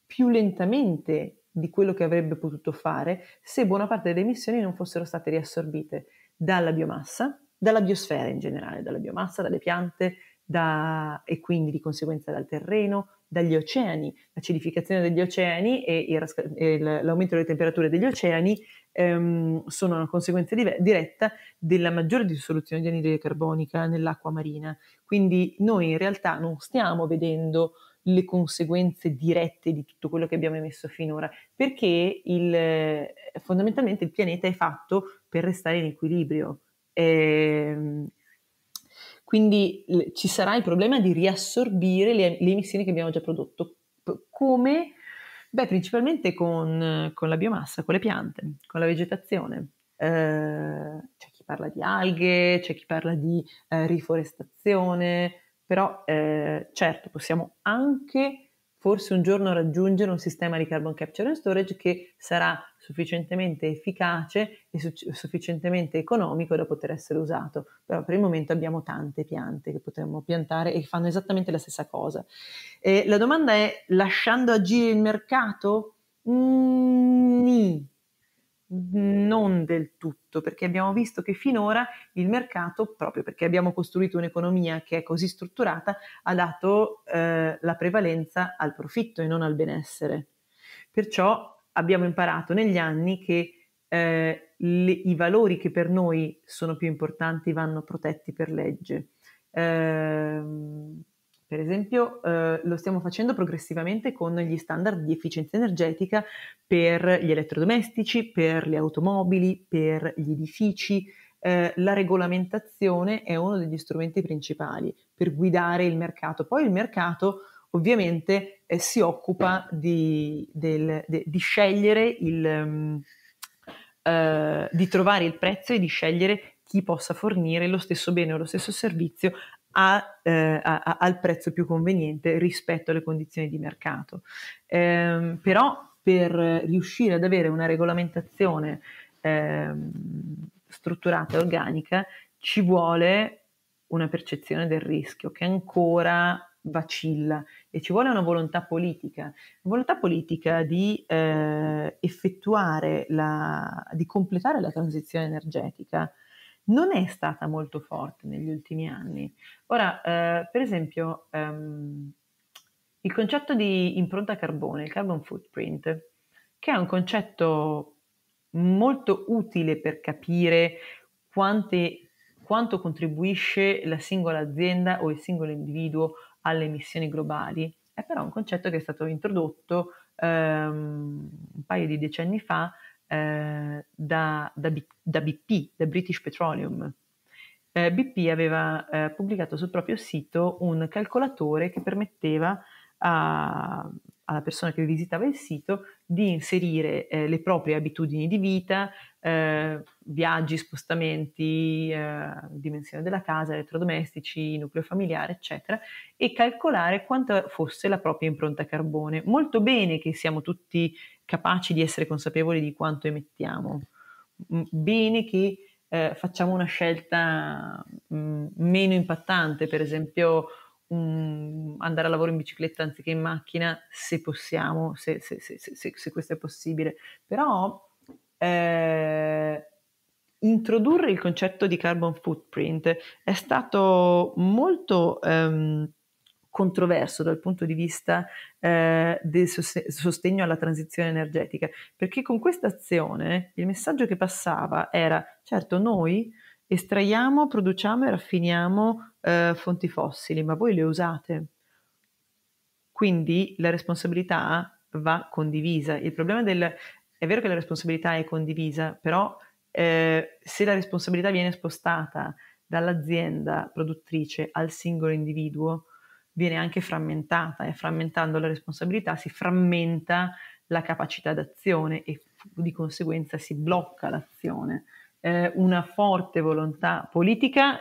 più lentamente di quello che avrebbe potuto fare se buona parte delle emissioni non fossero state riassorbite dalla biomassa, dalla biosfera in generale, dalla biomassa, dalle piante, da, e quindi di conseguenza dal terreno, dagli oceani, l'acidificazione degli oceani e, il, e l'aumento delle temperature degli oceani ehm, sono una conseguenza di, diretta della maggiore dissoluzione di anidride carbonica nell'acqua marina. Quindi noi in realtà non stiamo vedendo le conseguenze dirette di tutto quello che abbiamo emesso finora, perché il, fondamentalmente il pianeta è fatto per restare in equilibrio. Ehm, quindi l- ci sarà il problema di riassorbire le, le emissioni che abbiamo già prodotto. P- come? Beh, principalmente con, con, la biomassa, con le piante, con la vegetazione. Eh, c'è chi parla di alghe, c'è chi parla di eh, riforestazione, però eh, certo possiamo anche forse un giorno raggiungere un sistema di carbon capture and storage che sarà sufficientemente efficace e su- sufficientemente economico da poter essere usato. Però per il momento abbiamo tante piante che potremmo piantare e che fanno esattamente la stessa cosa. Eh, la domanda è, lasciando agire il mercato? Mm, non del tutto, perché abbiamo visto che finora il mercato, proprio perché abbiamo costruito un'economia che è così strutturata, ha dato eh, la prevalenza al profitto e non al benessere. Perciò abbiamo imparato negli anni che eh, le, i valori che per noi sono più importanti vanno protetti per legge. Eh, per esempio eh, lo stiamo facendo progressivamente con gli standard di efficienza energetica per gli elettrodomestici, per le automobili, per gli edifici. Eh, la regolamentazione è uno degli strumenti principali per guidare il mercato. Poi il mercato ovviamente eh, si occupa di, del, de, di scegliere il... Um, Uh, di trovare il prezzo e di scegliere chi possa fornire lo stesso bene o lo stesso servizio a, eh, a, al prezzo più conveniente rispetto alle condizioni di mercato. Eh, però per riuscire ad avere una regolamentazione eh, strutturata e organica ci vuole una percezione del rischio che ancora vacilla e ci vuole una volontà politica, volontà politica di eh, effettuare la, di completare la transizione energetica non è stata molto forte negli ultimi anni. Ora, eh, per esempio, ehm, il concetto di impronta carbone, il carbon footprint, che è un concetto molto utile per capire quante, quanto contribuisce la singola azienda o il singolo individuo alle emissioni globali, è però un concetto che è stato introdotto ehm, un paio di decenni fa eh, da, da, da, BP, da British Petroleum. Eh, BP aveva eh, pubblicato sul proprio sito un calcolatore che permetteva a, alla persona che visitava il sito di inserire eh, le proprie abitudini di vita, eh, viaggi, spostamenti, dimensione della casa, elettrodomestici, nucleo familiare, eccetera, e calcolare quanto fosse la propria impronta carbone. Molto bene che siamo tutti capaci di essere consapevoli di quanto emettiamo. Bene che eh, facciamo una scelta mh, mm, meno impattante, per esempio mh, andare a lavoro in bicicletta anziché in macchina, se possiamo, se, se, se, se questo è possibile. Però eh, introdurre il concetto di carbon footprint è stato molto... Ehm, controverso dal punto di vista eh, del sostegno alla transizione energetica, perché con questa azione il messaggio che passava era, certo, noi estraiamo, produciamo e raffiniamo eh, fonti fossili, ma voi le usate. Quindi la responsabilità va condivisa. Il problema del... È vero che la responsabilità è condivisa, però eh, se la responsabilità viene spostata dall'azienda produttrice al singolo individuo, viene anche frammentata e frammentando la responsabilità si frammenta la capacità d'azione e di conseguenza si blocca l'azione. Eh, una forte volontà politica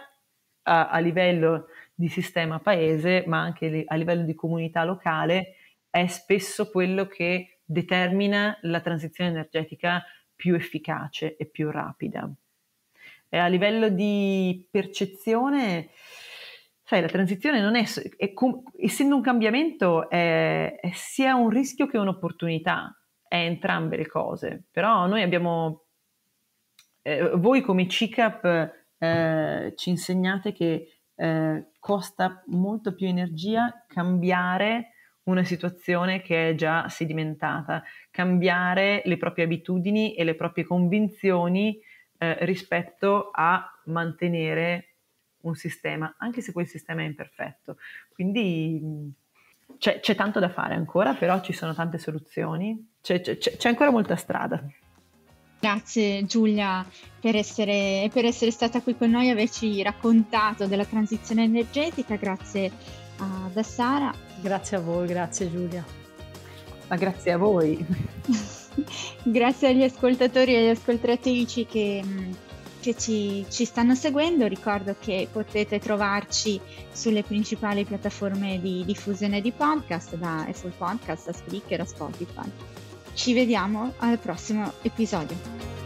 a, a, livello di sistema paese, ma anche a livello di comunità locale, è spesso quello che determina la transizione energetica più efficace e più rapida. E a livello di percezione, cioè la transizione non è, è essendo un cambiamento, è, è sia un rischio che un'opportunità, è entrambe le cose. Però noi abbiamo, eh, voi come CICAP eh, ci insegnate che eh, costa molto più energia cambiare una situazione che è già sedimentata, cambiare le proprie abitudini e le proprie convinzioni eh, rispetto a mantenere un sistema, anche se quel sistema è imperfetto. Quindi c'è, c'è tanto da fare ancora, però ci sono tante soluzioni, c'è, c'è, c'è ancora molta strada. Grazie Giulia per essere, per essere, stata qui con noi e averci raccontato della transizione energetica. Grazie uh, da Sara. Grazie a voi, grazie Giulia. Ma grazie a voi. grazie agli ascoltatori e alle ascoltatrici che che ci, ci, stanno seguendo. Ricordo che potete trovarci sulle principali piattaforme di diffusione di podcast, da Apple Podcast a Spreaker a Spotify. Ci vediamo al prossimo episodio.